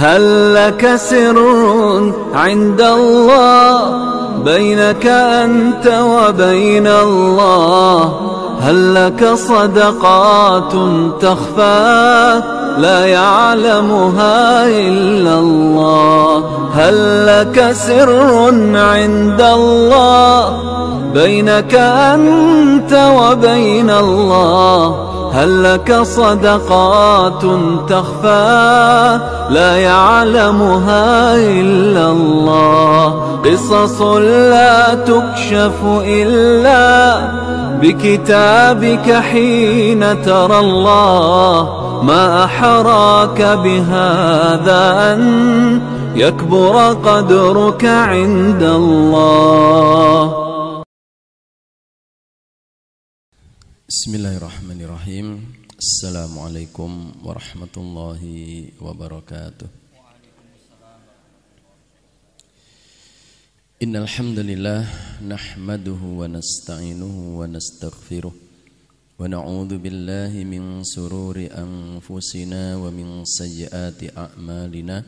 هل لك سر عند الله بينك أنت وبين الله هل لك صدقات تخفى لا يعلمها إلا الله هل لك سر عند الله بينك أنت وبين الله هل لك صدقات تخفى لا يعلمها إلا الله قصص لا تكشف إلا بكتابك حين ترى الله ما أحراك بهذا أن يكبر قدرك عند الله Bismillahirrahmanirrahim. Assalamualaikum warahmatullahi wabarakatuh. Innal hamdalillah nahmaduhu wa nasta'inuhu wa nastaghfiruh wa na'udzu billahi min sururi anfusina wa min sayyiati a'malina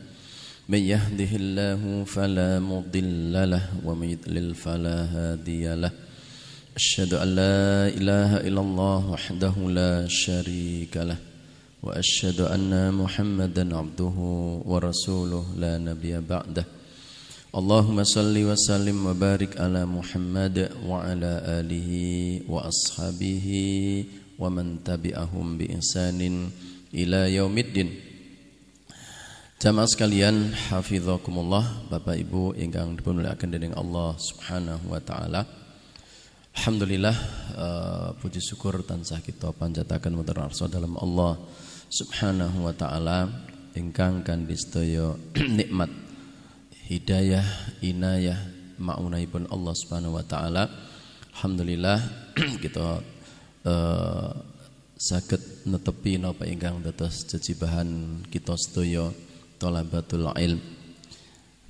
may yahdihillahu fala mudilla lahu wa may yudlil fala hadiyalah أشهد أن لا إله إلا الله وحده لا شريك له وأشهد أن محمدا عبده ورسوله لا نبي بعده اللهم صل وسلم وبارك على محمد وعلى آله وأصحابه ومن تبعهم بإحسان إلى يوم الدين Jamaah sekalian, hafizahumullah, Bapak Ibu ingkang dipunmuliakan dening Allah Subhanahu wa taala. Alhamdulillah uh, puji syukur tansah kita panjatakan mutur arsa dalam Allah Subhanahu wa taala ingkang kandi nikmat hidayah inayah maunaipun Allah Subhanahu wa taala. Alhamdulillah kita uh, eh, sakit netepi napa ingkang dados jejibahan kita sedaya talabatul ilm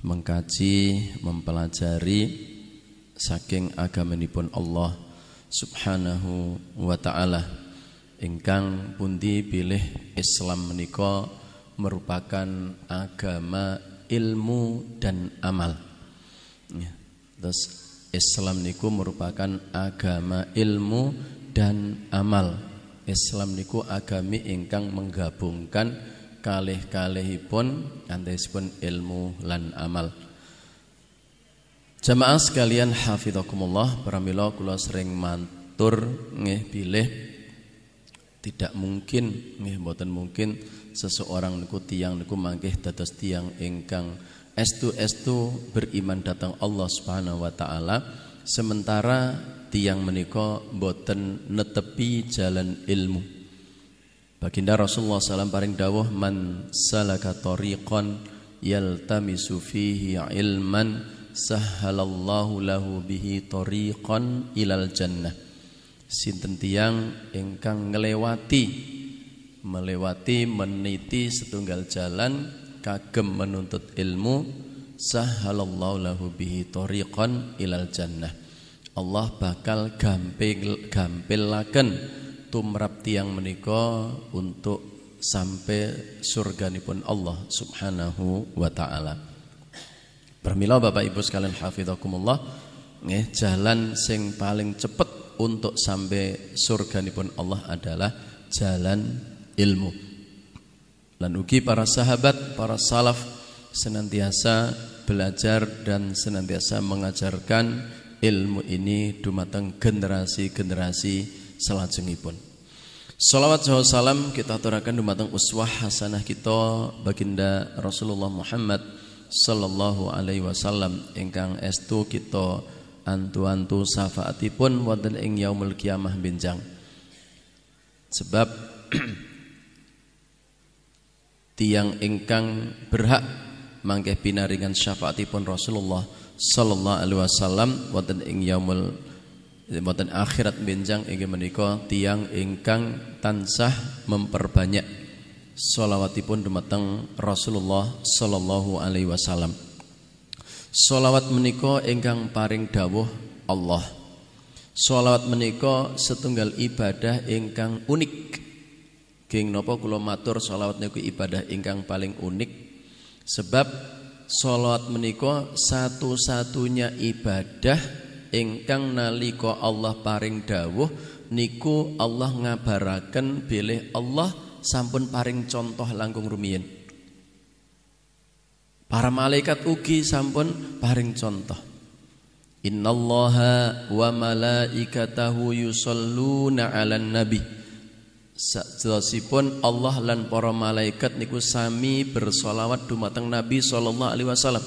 mengkaji, mempelajari saking agama agamanipun Allah Subhanahu wa taala ingkang pundi pilih Islam menika merupakan agama ilmu dan amal. Ya. Terus Islam niku merupakan agama ilmu dan amal. Islam niku agami ingkang menggabungkan kalih-kalihipun antaisipun ilmu lan amal. Jamaah sekalian hafizakumullah pramila kula sering mantur, nggih bilih tidak mungkin nggih mboten mungkin seseorang niku tiang niku manggih dados tiang ingkang estu estu beriman datang Allah Subhanahu wa taala sementara tiang menika mboten netepi jalan ilmu Baginda Rasulullah SAW paring dawuh man salaka tariqan yaltamisu fihi ilman sahhalallahu lahu bihi tariqan ilal jannah sinten tiang ingkang ngelewati melewati meniti setunggal jalan kagem menuntut ilmu sahhalallahu lahu bihi tariqan ilal jannah Allah bakal gampil gampilaken tumrap tiang menika untuk sampai surganipun Allah Subhanahu wa taala. Bermilau Bapak Ibu sekalian hafizakumullah nggih jalan sing paling cepet untuk sampai surga pun Allah adalah jalan ilmu. Lan ugi para sahabat, para salaf senantiasa belajar dan senantiasa mengajarkan ilmu ini dumateng generasi-generasi pun. Salawat dan salam kita aturakan dumateng uswah hasanah kita baginda Rasulullah Muhammad sallallahu alaihi wasallam ingkang estu kita antu-antu syafaatipun wonten ing yaumul kiamah binjang sebab tiang ingkang berhak mangkeh pinaringan syafaatipun Rasulullah sallallahu alaihi wasallam wonten ing yaumul wonten akhirat binjang inggih menika tiang ingkang tansah memperbanyak Salawatipun dumateng Rasulullah sallallahu alaihi wasallam. Salawat menika ingkang paring dawuh Allah. Salawat menika setunggal ibadah ingkang unik. Geng nopo kulo matur salawat niku ibadah ingkang paling unik sebab salawat menika satu-satunya ibadah ingkang naliko Allah paring dawuh niku Allah ngabaraken bilih Allah sampun paring contoh langkung rumiyin. Para malaikat ugi sampun paring contoh. Innallaha wa malaikatahu yusalluna 'alan nabi. Sajrosipun Allah lan para malaikat niku sami bersolawat dumateng Nabi sallallahu alaihi wasallam.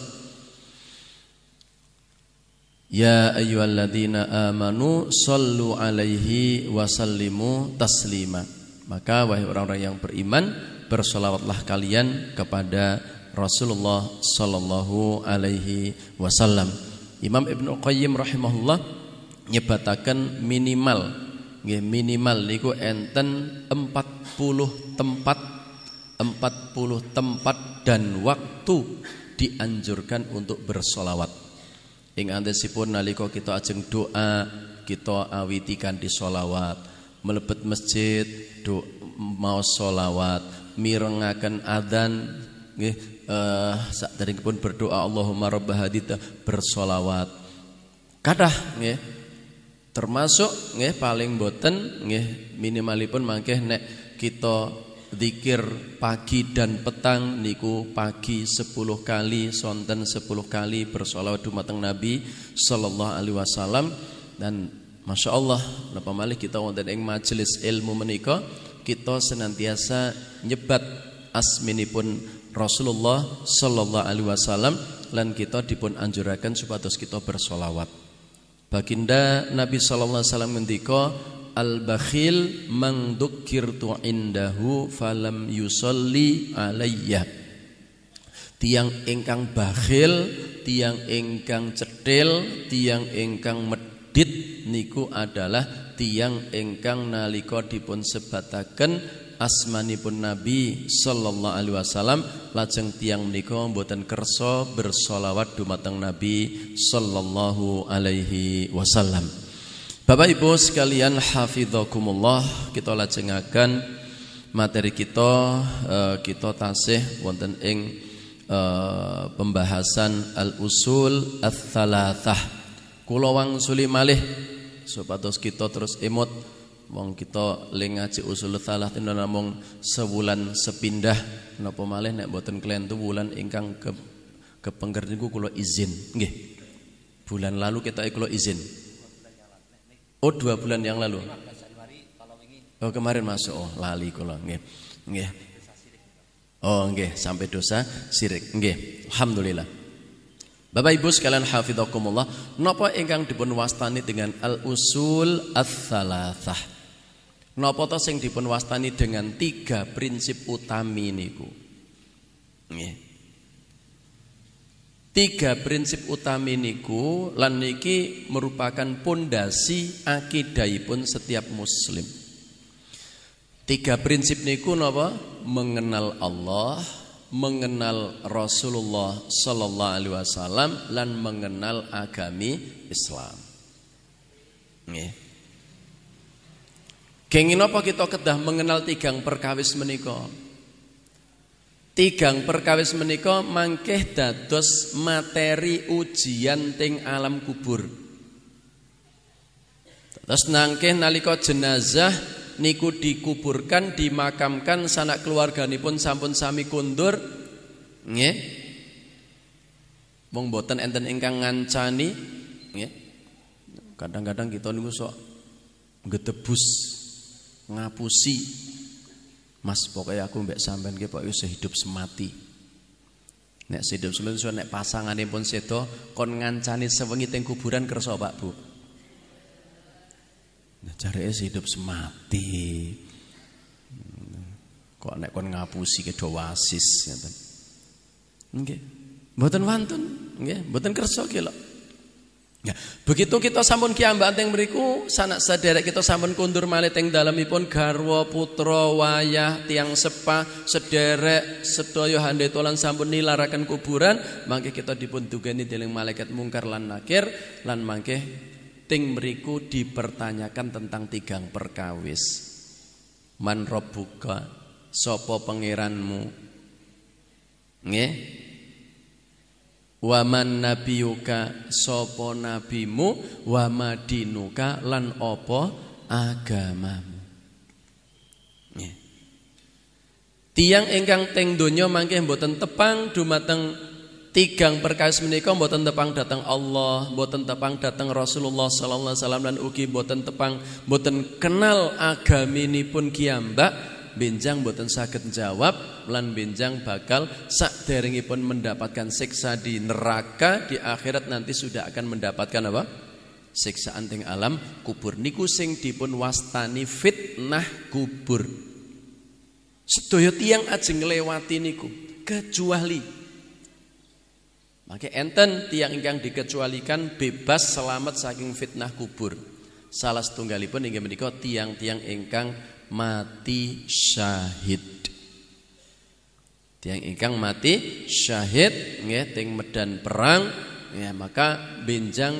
Ya ayyuhalladzina amanu sallu alaihi wa sallimu taslima. Maka wahai orang-orang yang beriman, bersolawatlah kalian kepada Rasulullah Sallallahu Alaihi Wasallam. Imam Ibn Qayyim rahimahullah nyebatakan minimal, minimal niku enten 40 tempat, 40 tempat dan waktu dianjurkan untuk bersolawat. Ing antasipun nalika kita ajeng doa, kita awiti kanthi solawat, melebet masjid, do, mau solawat mirengaken adan, nggih eh sak pun berdoa Allahumma rabb hadita bersolawat kadah nggih termasuk nggih paling boten nggih minimalipun mangke nek kita zikir pagi dan petang niku pagi sepuluh kali sonten sepuluh kali bersolawat dumateng Nabi sallallahu alaihi wasallam dan Masya Allah Napa malih kita wonten ing majelis ilmu menika Kita senantiasa nyebat asminipun Rasulullah Sallallahu Alaihi Wasallam Lan kita dipun anjurakan supados kita bersolawat Baginda Nabi Sallallahu Alaihi Wasallam ngendika Al bakhil mang indahu falam yusalli alayya Tiang engkang bakhil, tiang engkang cedil, tiang engkang dit niku adalah tiang engkang nalika dipun sebataken asmanipun Nabi sallallahu alaihi wasallam lajeng tiang menika mboten kerso bersolawat dumateng Nabi sallallahu alaihi wasallam. Bapak Ibu sekalian hafizakumullah kita lajengaken materi kita eh, kita tasih wonten ing eh, pembahasan al-usul ats-tsalatsah Kulawang suli malih supados kita terus imut wong kita ling ngaji usul salah tenan namung sebulan sepindah napa malih nek boten tu bulan ingkang ke kepengger niku kulo izin Nge. Bulan lalu kita ikulo izin. Oh, dua bulan yang lalu. Oh, kemarin masuk. Oh, lali kulo nggih. Nggih. Oh, nggih, sampai dosa sirik. Nggih. Alhamdulillah. Bapak Ibu sekalian hafizakumullah, napa ingkang dipun wastani dengan al-usul ats-tsalatsah. Napa to sing dipun wastani dengan tiga prinsip utami niku. Nggih. Tiga prinsip utami niku lan niki merupakan pondasi akidahipun setiap muslim. Tiga prinsip niku napa? Mengenal Allah, mengenal Rasulullah sallallahu alaihi wasallam dan mengenal agami Islam. Nggih. Kenging napa kita kedah mengenal tigang perkawis meniko. Tigang perkawis meniko mangkeh dados materi ujian ting alam kubur. Terus nangkeh nalika jenazah niku dikuburkan dimakamkan sanak pun sampun sami kundur nge wong boten enten ingkang ngancani kadang-kadang kita niku sok gedebus ngapusi Mas pokoknya aku mbak sampean ke pokoknya sehidup semati Nek sedup selusun nek pasangan pun sedo kon ngancani sewengi teng kuburan kerso Pak Bu. Cari nah, es hidup semati. Kok nek kon ngapusi ke wasis ngeten. Nggih. Mboten wantun, nggih, mboten kersa kilo. Ya, begitu kita sampun kiambak teng mriku, sanak saderek kita sampun kundur malih dalam dalemipun garwo putro wayah tiang sepa sederek sedaya handai tolan sampun nilaraken kuburan, mangke kita dipun dugeni deling malaikat mungkar lan nakir lan mangke Ting meriku dipertanyakan tentang tigang perkawis. Man robuka sopo pangeranmu. Nge Waman nabiyuka sopo nabimu wamadinuka lan opo agamamu. Nge Tiang ingkang teng donya mangke mboten tepang dumateng tigang perkawis menika mboten tepang datang Allah, mboten tepang datang Rasulullah sallallahu alaihi wasallam dan ugi mboten tepang mboten kenal pun kiambak benjang mboten saged jawab lan benjang bakal pun mendapatkan siksa di neraka di akhirat nanti sudah akan mendapatkan apa? siksaan anting alam kubur niku sing dipun wastani fitnah kubur. Sedaya tiang aja nglewati niku kecuali maka enten tiang ingkang dikecualikan bebas selamat saking fitnah kubur. Salah setunggalipun hingga menikah tiang-tiang ingkang mati syahid. Tiang ingkang mati syahid nge, ting medan perang ya maka benjang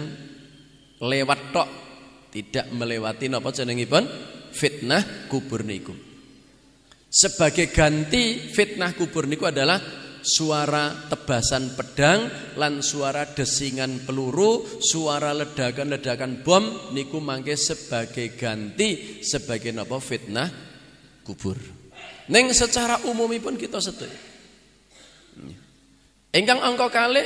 lewat tok tidak melewati napa jenengipun fitnah kubur niku. Sebagai ganti fitnah kubur niku adalah suara tebasan pedang lan suara desingan peluru, suara ledakan-ledakan bom niku mangke sebagai ganti sebagai napa fitnah kubur. Neng secara umumipun kita setuju. Engkang angka kali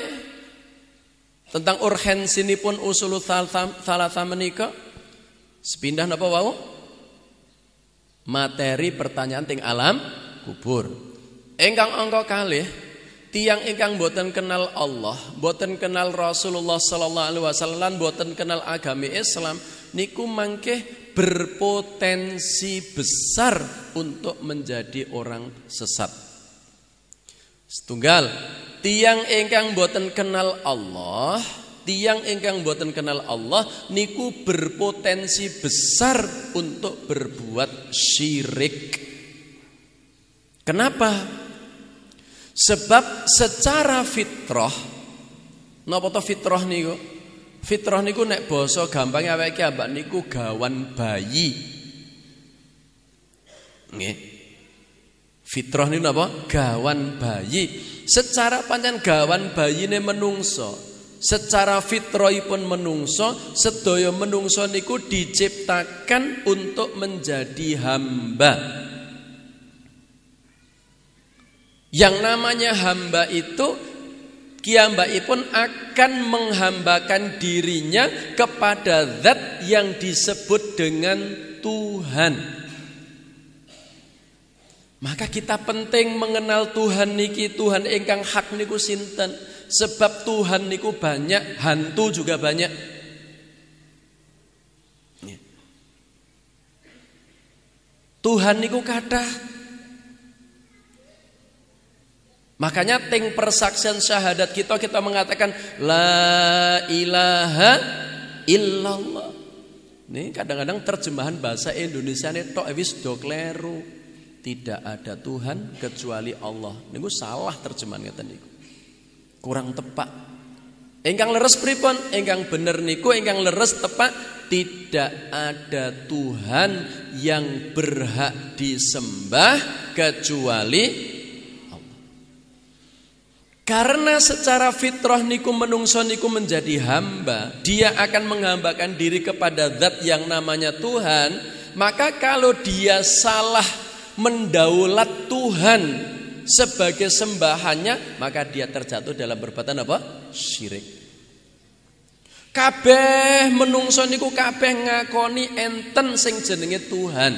tentang urgensi ini pun usul salatam menika sepindah napa wau materi pertanyaan ting alam kubur. Engkang angka kali Tiang ingkang boten kenal Allah, boten kenal Rasulullah sallallahu alaihi wasallam, boten kenal agama Islam niku mangke berpotensi besar untuk menjadi orang sesat. Setunggal, tiang ingkang boten kenal Allah, tiang ingkang boten kenal Allah niku berpotensi besar untuk berbuat syirik. Kenapa? Sebab secara fitrah napa to fitrah niku? Fitrah niku nek basa gampang awake iki ambak niku gawan bayi. Nggih. Fitrah niku napa? Gawan bayi. Secara pancen gawan bayine menungso. Secara pun menungso, sedaya menungso niku diciptakan untuk menjadi hamba. Yang namanya hamba itu Kiambai pun akan menghambakan dirinya kepada zat yang disebut dengan Tuhan. Maka kita penting mengenal Tuhan niki, Tuhan ingkang hak niku sinten. Sebab Tuhan niku banyak, hantu juga banyak. Tuhan niku kata. Makanya ting persaksian syahadat kita kita mengatakan la ilaha illallah. Ini kadang-kadang terjemahan bahasa Indonesia ini tok wis do Tidak ada Tuhan kecuali Allah. Niku salah terjemahan tadi. Kurang tepat. Engkang leres pripun? Engkang bener niku engkang leres tepat tidak ada Tuhan yang berhak disembah kecuali karena secara fitrah niku menungso niku menjadi hamba, dia akan menghambakan diri kepada zat yang namanya Tuhan, maka kalau dia salah mendaulat Tuhan sebagai sembahannya, maka dia terjatuh dalam perbuatan apa? Syirik. Kabeh menungso niku kabeh ngakoni enten sing jenenge Tuhan.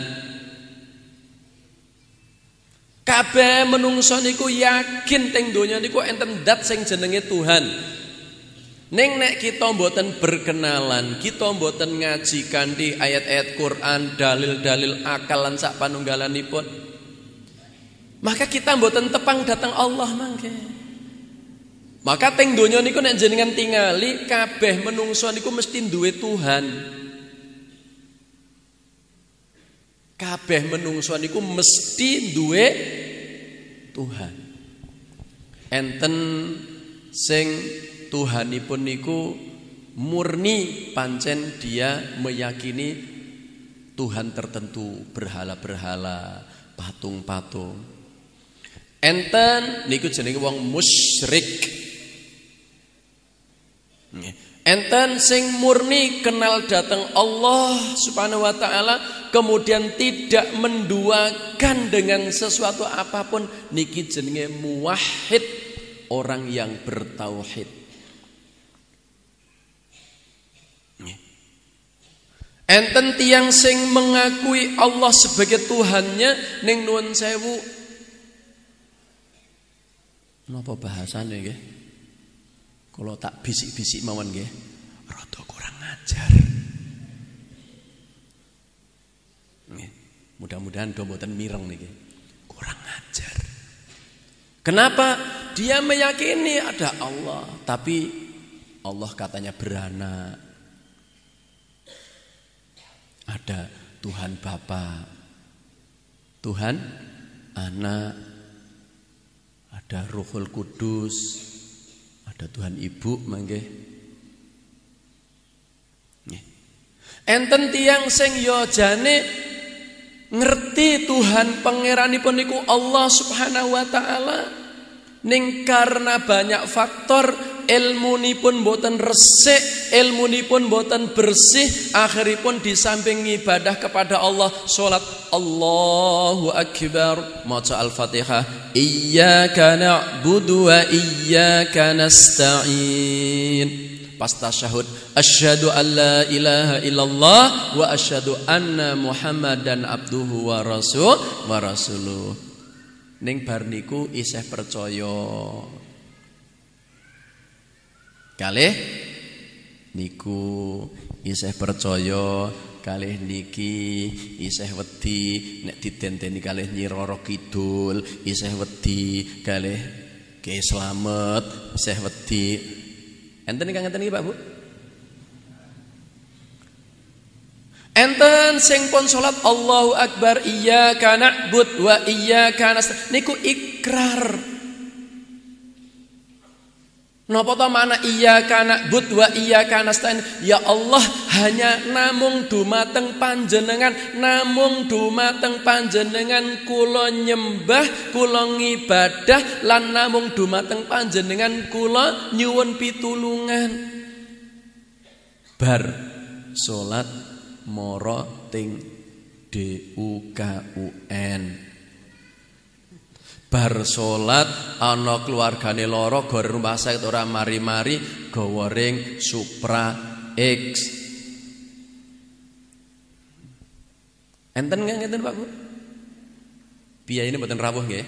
Kabeh menungso niku yakin teng donya niku enten dat sing jenenge Tuhan. Neng nek kita mboten berkenalan, kita mboten ngaji kanthi ayat-ayat Quran, dalil-dalil akal lan sak panunggalanipun, maka kita mboten tepang datang Allah mangke. Maka teng donya niku nek jenengan tingali kabeh menungso niku mesti duwe Tuhan. kabeh menungso niku mesti duwe Tuhan. Enten sing Tuhanipun niku murni pancen dia meyakini Tuhan tertentu, berhala-berhala, patung-patung. Enten niku jenenge wong musyrik. Enten sing murni kenal datang Allah subhanahu wa ta'ala Kemudian tidak menduakan dengan sesuatu apapun Niki jenenge muwahid Orang yang bertauhid Enten tiang sing mengakui Allah sebagai Tuhannya Ning nuan sewu Kenapa bahasanya ya? Kalau tak bisik-bisik mawon nggih, rada kurang ajar. Mudah-mudahan do mboten mireng niki. Kurang ajar. Kenapa? Dia meyakini ada Allah, tapi Allah katanya beranak. Ada Tuhan Bapa, Tuhan Anak, ada Ruhul Kudus, Tuhan ibu mangke. Enten tiang sing yo ya jane ngerti Tuhan pangeranipun niku Allah Subhanahu wa taala. Ning karena banyak faktor ilmu pun boten resik, ilmu pun boten bersih, akhiripun di samping ibadah kepada Allah, solat Allahu Akbar, maca Al-Fatihah, Iyyaka na'budu wa iyyaka nasta'in. Pas tasyahud, asyhadu an la ilaha illallah wa asyhadu anna Muhammadan abduhu wa rasul wa rasuluh. Ning barniku niku isih percaya. Kalih niku isih percaya kalih niki isih wedi nek didenteni kalih Nyi Roro Kidul isih wedi kalih Ki Slamet isih wedi enten ingkang ngeten iki Pak Bu Enten sing pun salat Allahu Akbar iya kana but wa iya nasta'in niku ikrar. Napa mana iya kana but wa kana stain Ya Allah, hanya namung dumateng panjenengan, namung dumateng panjenengan kulo nyembah, kula ngibadah lan namung dumateng panjenengan kula nyuwun pitulungan. Bar salat moro ting DUKUN bar salat ana keluargane loro gor rumah sakit ora mari-mari gawa ring Supra X Enten nggak enten Pak Bu? Biaya ini buatan rawuh nggih.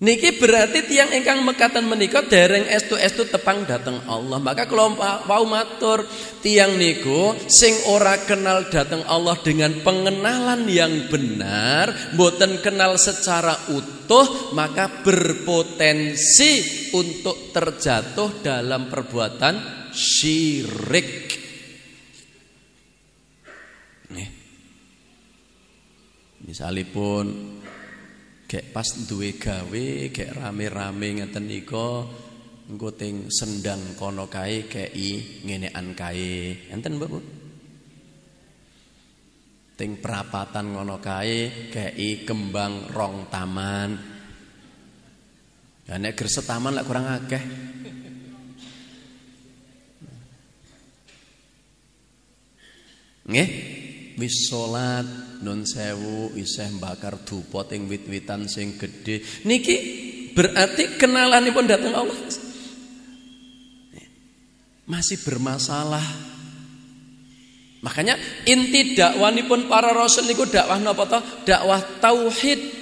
Niki berarti tiang engkang mekatan menikah dereng estu estu tepang datang Allah. Maka kelompok wau matur tiang niku sing ora kenal datang Allah dengan pengenalan yang benar, boten kenal secara utuh, maka berpotensi untuk terjatuh dalam perbuatan syirik. Nih. Misalipun Gek pas duwe gawe, gek rame-rame ngeten nika engko sendang kono kae kei ngenean kae. Enten Mbak Bu? Teng perapatan konokai kae kei kembang rong taman. Ya nek gresek taman lah kurang akeh. Nggih? wis salat nun sewu isih bakar dupa ing wit-witan sing gedhe niki berarti kenalanipun datang Allah masih bermasalah makanya inti dakwanipun para rasul niku dakwah napa to dakwah tauhid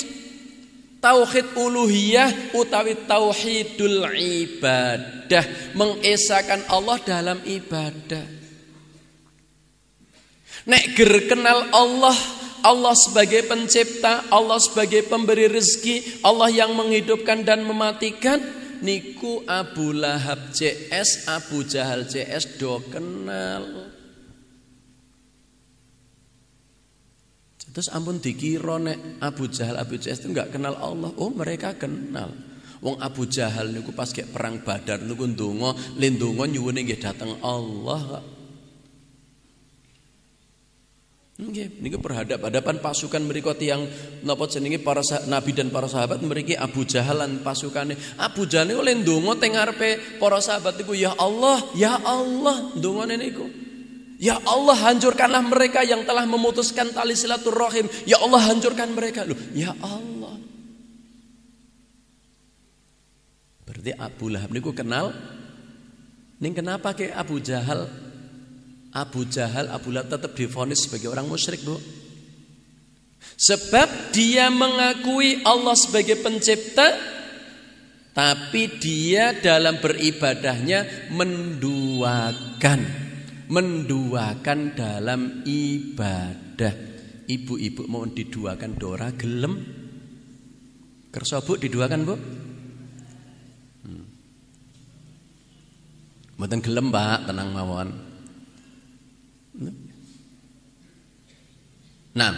Tauhid uluhiyah utawi tauhidul ibadah Mengesahkan Allah dalam ibadah Nek ger kenal Allah, Allah sebagai pencipta, Allah sebagai pemberi rezeki, Allah yang menghidupkan dan mematikan. Niku Abu Lahab CS, Abu Jahal CS do kenal. Terus ampun dikira nek Abu Jahal Abu CS itu nggak kenal Allah. Oh mereka kenal. Wong Abu Jahal niku pas kayak perang Badar niku ndonga, lindungan nyuwune nggih dateng Allah Okay. Ini berhadap hadapan pasukan mereka yang nopo jenenge para nabi dan para sahabat mereka Abu Jahal pasukannya, Abu Jahal oleh dungo tengarpe para sahabat itu ya Allah, ya Allah ini niku. Ya Allah hancurkanlah mereka yang telah memutuskan tali silaturahim. Ya Allah hancurkan mereka. lu, ya Allah. Berarti Abu Lahab niku kenal ini kenapa ke Abu Jahal Abu Jahal, Abu Lahab tetap difonis sebagai orang musyrik, Bu. Sebab dia mengakui Allah sebagai pencipta, tapi dia dalam beribadahnya menduakan, menduakan dalam ibadah. Ibu-ibu mau diduakan Dora gelem. Kerso Bu diduakan, Bu? Mungkin hmm. gelem, Pak, tenang mawon. Nah,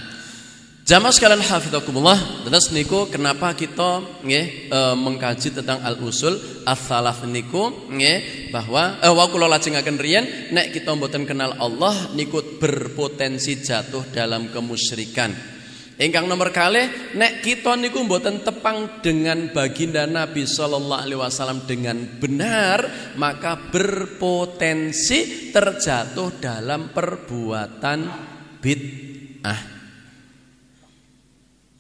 jamaah sekalian hafizakumullah, terus niku kenapa kita nge e, mengkaji tentang al-usul as-salaf niku nge bahwa e, wa kula lajengaken riyen nek kita mboten kenal Allah niku berpotensi jatuh dalam kemusyrikan. Ingkang nomor kali, nek kita niku mboten tepang dengan baginda Nabi Shallallahu alaihi wasallam dengan benar, maka berpotensi terjatuh dalam perbuatan bid'ah bid'ah.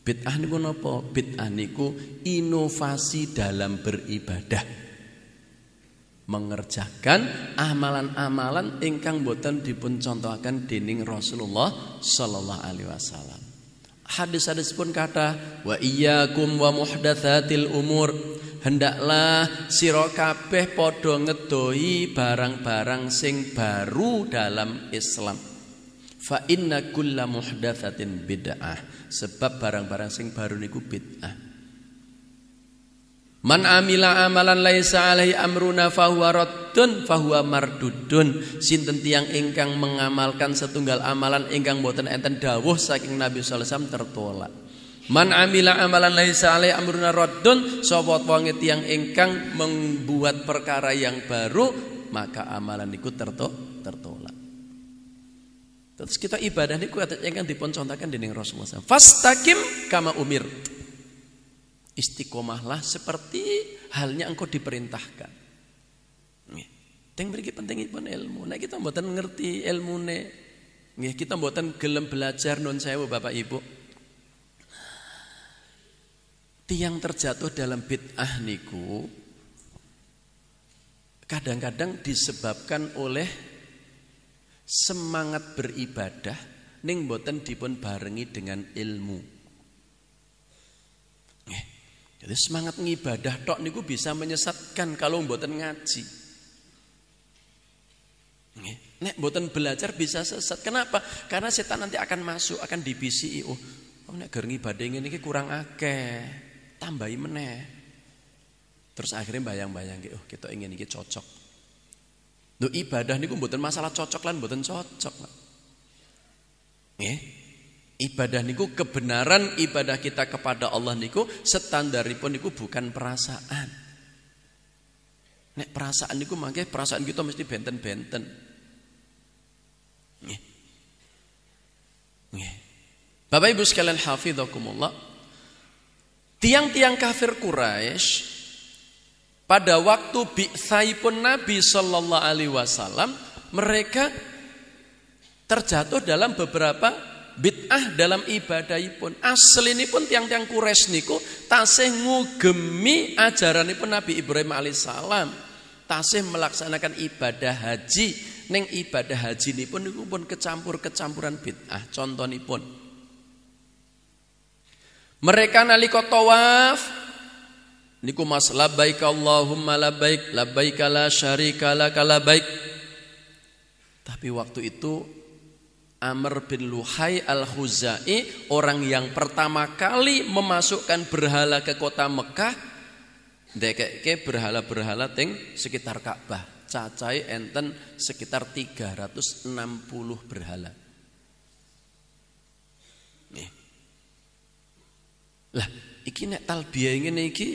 Bid'ah niku napa? Bid'ah niku inovasi dalam beribadah. Mengerjakan amalan-amalan ingkang boten dipun contohkan dening Rasulullah sallallahu alaihi wasallam. Hadis-hadis pun kata wa iyyakum wa muhdatsatil umur hendaklah sira kabeh padha ngedohi barang-barang sing baru dalam Islam. Fa inna kulla muhdatsatin bid'ah. Sebab barang-barang sing baru niku bid'ah. Man amila amalan laisa alaihi amruna fahuwa raddun fahuwa mardudun. Sinten tiyang ingkang mengamalkan setunggal amalan ingkang boten enten dawuh saking Nabi sallallahu alaihi wasallam tertolak. Man amila amalan laisa alaihi amruna raddun sapa wonge tiyang ingkang membuat perkara yang baru maka amalan niku tertolak. Terus kita ibadah niku yang kan diponcontakan dening Rasulullah SAW. Fastaqim kama umir. Istiqomahlah seperti halnya engkau diperintahkan. Yang beri pun ilmu. Nah kita buatan ngerti ilmu nih. Nih kita buatan gelem belajar non saya Bapak Ibu. Tiang terjatuh dalam bid'ah niku kadang-kadang disebabkan oleh semangat beribadah ning boten dipun barengi dengan ilmu. Eh, jadi semangat ngibadah tok niku bisa menyesatkan kalau boten ngaji. Eh, nek boten belajar bisa sesat. Kenapa? Karena setan nanti akan masuk, akan dibisiki, Oh, oh nek ger ngibadah ngene iki kurang akeh. Tambahi meneh. Terus akhirnya bayang-bayang oh kita ingin ini cocok Lho ibadah niku mboten masalah cocok lan mboten cocok. Nggih. Ibadah niku kebenaran ibadah kita kepada Allah niku standaripun niku bukan perasaan. Nek perasaan niku mangke perasaan kita mesti benten-benten. Nggih. Nggih. Bapak Ibu sekalian hafizakumullah. Tiang-tiang kafir Quraisy pada waktu bi'sai pun Nabi Shallallahu Alaihi Wasallam mereka terjatuh dalam beberapa bid'ah dalam ibadah asli ini pun tiang-tiang kures niku tasih ngugemi pun Nabi Ibrahim alaihissalam. Tasih melaksanakan ibadah haji. Neng ibadah haji pun niku pun kecampur-kecampuran bid'ah Contoh ini pun Mereka nalika tawaf Niku mas labbaik Allahumma labbaik labbaik la syarika laka labbaik. Tapi waktu itu Amr bin Luhai al-Khuzai orang yang pertama kali memasukkan berhala ke kota Mekah dekeke berhala-berhala teng sekitar Ka'bah. Cacai enten sekitar 360 berhala. Nih. Lah, iki nek talbiyah ngene iki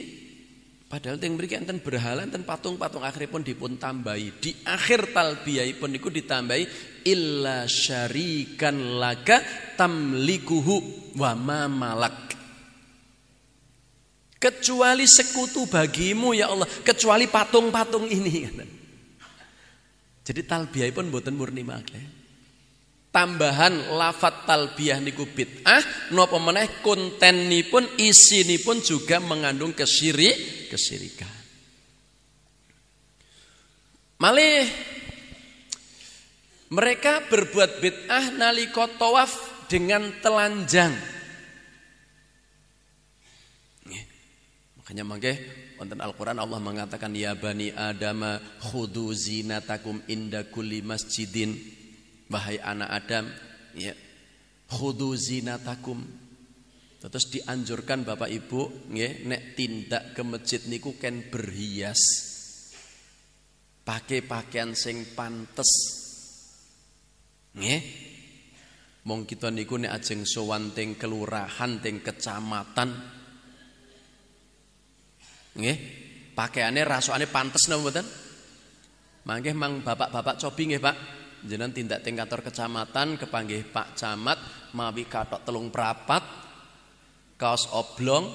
Padahal yang berikan enten berhala enten patung-patung akhir pun dipun tambahi. Di akhir talbiyah pun ikut ditambahi illa syarikan laka tamlikuhu wa ma malak. Kecuali sekutu bagimu ya Allah, kecuali patung-patung ini. Jadi talbiyah pun buatan murni maklum tambahan lafat talbiyah niku bid'ah napa meneh kontenipun isinipun juga mengandung kesyirik kesirikan malih mereka berbuat bid'ah nalika tawaf dengan telanjang makanya mangke wonten Al-Qur'an Allah mengatakan ya bani adama khudu zinatakum inda kulli masjidin wahai anak Adam, ya, khudu zinatakum. Terus dianjurkan Bapak Ibu, ya, nek tindak ke masjid niku ken berhias. Pakai pakaian sing pantes. Nggih. Ya. Mong kita niku nek ajeng sowan teng kelurahan, teng kecamatan. Nggih. Ya. Pakaiane rasane pantes napa mboten? Mangke mang bapak-bapak cobi nggih, Pak. Jenengan tindak teng kantor kecamatan kepanggih Pak Camat mawi katok telung prapat kaos oblong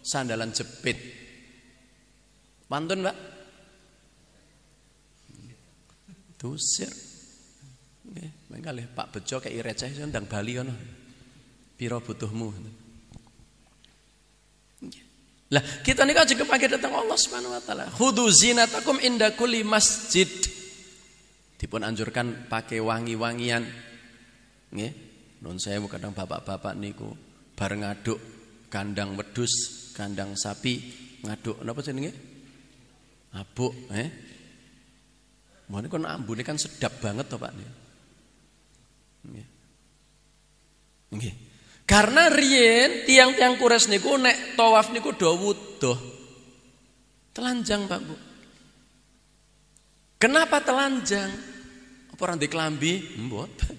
sandalan jepit. Pantun, Pak? Dusir. Nggih, mengkalih Pak Bejo kayak receh sedang Bali kono. Piro butuhmu? Lah, kita ini kan juga panggil datang Allah Subhanahu wa taala. Khudu zinatakum inda kulli masjid. Dipun anjurkan pakai wangi-wangian. Nggih. Nun saya kadang bapak-bapak niku bareng ngaduk kandang wedhus, kandang sapi, ngaduk napa nih? Abuk, eh. Mohon abu nih kan sedap banget toh Pak. Nih, Nggih. Karena rien tiang-tiang kures niku nek tawaf niku do tuh, Telanjang Pak Bu. Kenapa telanjang? Apa orang diklambi? Mboten.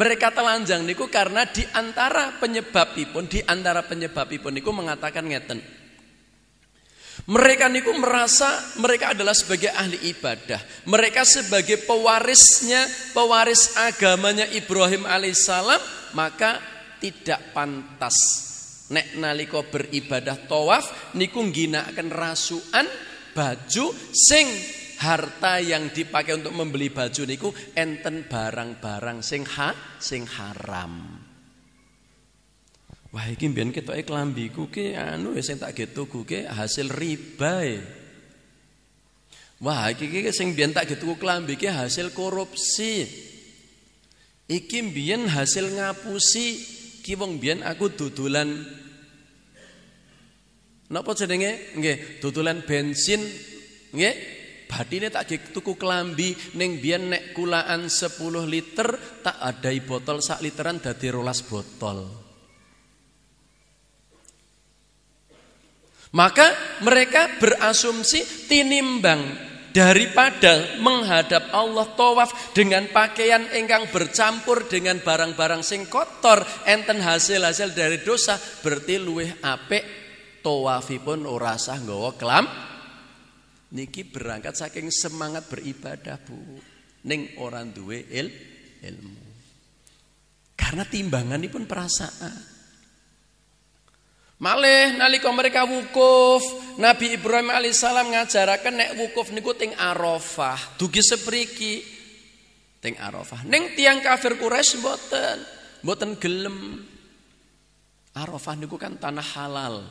Mereka telanjang niku karena di diantara penyebabipun, diantara penyebabipun niku mengatakan ngeten. Mereka niku merasa mereka adalah sebagai ahli ibadah. Mereka sebagai pewarisnya, pewaris agamanya Ibrahim alaihissalam, maka tidak pantas. Nek nalika beribadah tawaf niku ngginakaken rasuan baju sing harta yang dipakai untuk membeli baju niku enten barang-barang sing ha, sing haram. Wah iki mbiyen ketoke klambiku ki anu sing tak getuku ki hasil riba e. Wah iki ki sing mbiyen tak getuku klambi ki hasil korupsi. Iki mbiyen hasil ngapusi ki wong mbiyen aku dudulan Napa jenenge? Nggih, dudulan bensin nggih ini tak tuku kelambi ning biyen nek kulaan 10 liter tak adai botol sak literan dadi rolas botol. Maka mereka berasumsi tinimbang daripada menghadap Allah tawaf dengan pakaian engkang bercampur dengan barang-barang sing kotor enten hasil-hasil dari dosa berarti luweh apik tawafipun ora sah nggawa kelam niki berangkat saking semangat beribadah bu neng orang duwe il, ilmu karena timbangan ini pun perasaan Malih nalika mereka wukuf, Nabi Ibrahim alaihissalam ngajarakan nek wukuf niku teng Arafah, dugi sepriki teng Arafah. Neng tiang kafir Quraisy boten, boten gelem. Arafah niku kan tanah halal.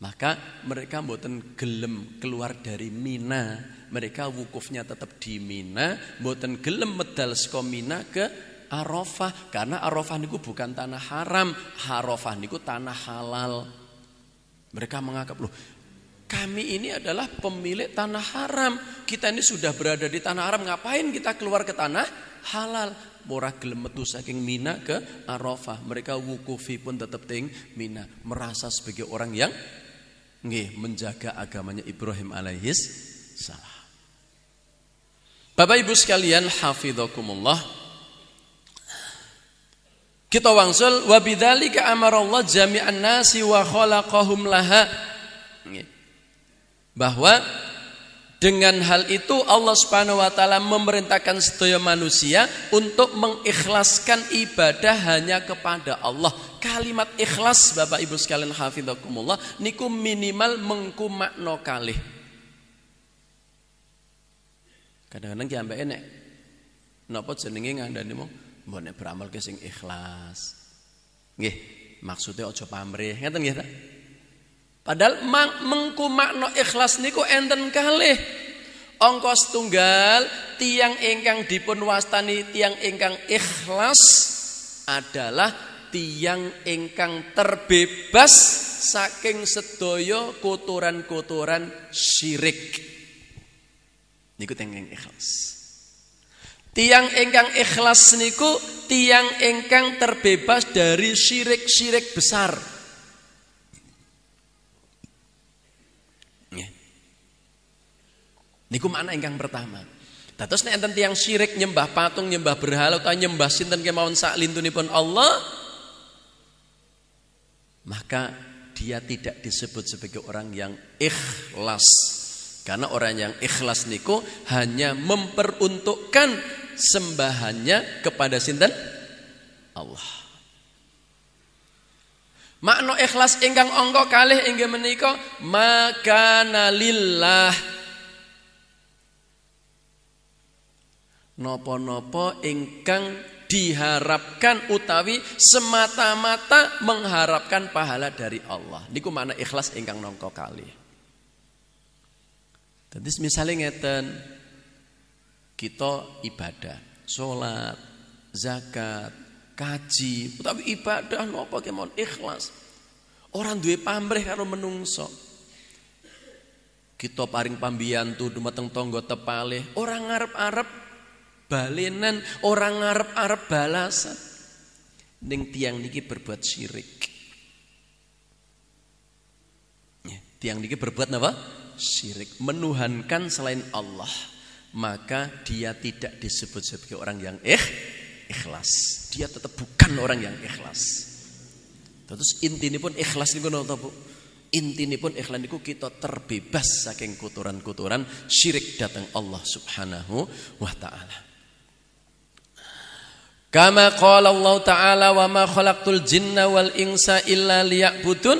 Maka mereka mboten gelem keluar dari Mina. Mereka wukufnya tetap di Mina. mboten gelem medal saka Mina ke Arafah karena Arafah niku bukan tanah haram, Arafah niku tanah halal. Mereka menganggap loh, kami ini adalah pemilik tanah haram. Kita ini sudah berada di tanah haram, ngapain kita keluar ke tanah halal? Borak gelem metu saking Mina ke Arafah. Mereka wukufi pun tetap ting Mina, merasa sebagai orang yang Nggih, menjaga agamanya Ibrahim alaihis salam. Bapak Ibu sekalian, hafizakumullah. Kita wangsul wa bidzalika Allah jami'an nasi wa khalaqahum laha. Bahwa dengan hal itu Allah Subhanahu wa taala memerintahkan setiap manusia untuk mengikhlaskan ibadah hanya kepada Allah kalimat ikhlas Bapak Ibu sekalian hafizakumullah niku minimal mengku makna kalih. Kadang-kadang ki ambek enek. Napa jenenge ngandani mong mbone beramal ke sing ikhlas. Nggih, maksudnya aja pamrih, ngeten nggih ta? Padahal mengku makna ikhlas niku enten kalih. Ongkos tunggal tiang ingkang dipun wastani tiang ingkang ikhlas adalah tiang engkang terbebas saking sedaya kotoran-kotoran syirik. Niku tengeng ikhlas. Tiang engkang ikhlas niku tiang engkang terbebas dari syirik-syirik besar. Niku mana ingkang pertama. Terus nih enten tiang syirik nyembah patung, nyembah berhala utawa nyembah sinten kemauan sak lintunipun Allah, maka dia tidak disebut sebagai orang yang ikhlas. Karena orang yang ikhlas niko hanya memperuntukkan sembahannya kepada sinten Allah. Makna ikhlas ingkang angka kalih inggih menika maka lillah. nopo nopo ingkang diharapkan utawi semata-mata mengharapkan pahala dari Allah. Niku mana ikhlas ingkang nongko kali. Tentu misalnya ngeten kita ibadah, sholat, zakat, kaji, tapi ibadah nopo kemon ikhlas. Orang duwe pamrih karo menungso. Kita paring pambiyantu dumateng tonggo tepale, orang ngarep-arep Balinan orang ngarep-arep balasan ning tiang niki berbuat syirik ya, tiang niki berbuat apa syirik menuhankan selain Allah maka dia tidak disebut sebagai orang yang eh ikhlas dia tetap bukan orang yang ikhlas terus inti ini pun ikhlas ini pun bu inti ini pun ikhlas niku kita terbebas saking kotoran-kotoran syirik datang Allah subhanahu wa ta'ala Kama qala Allah Ta'ala wa ma khalaqtul jinna wal insa illa liya'budun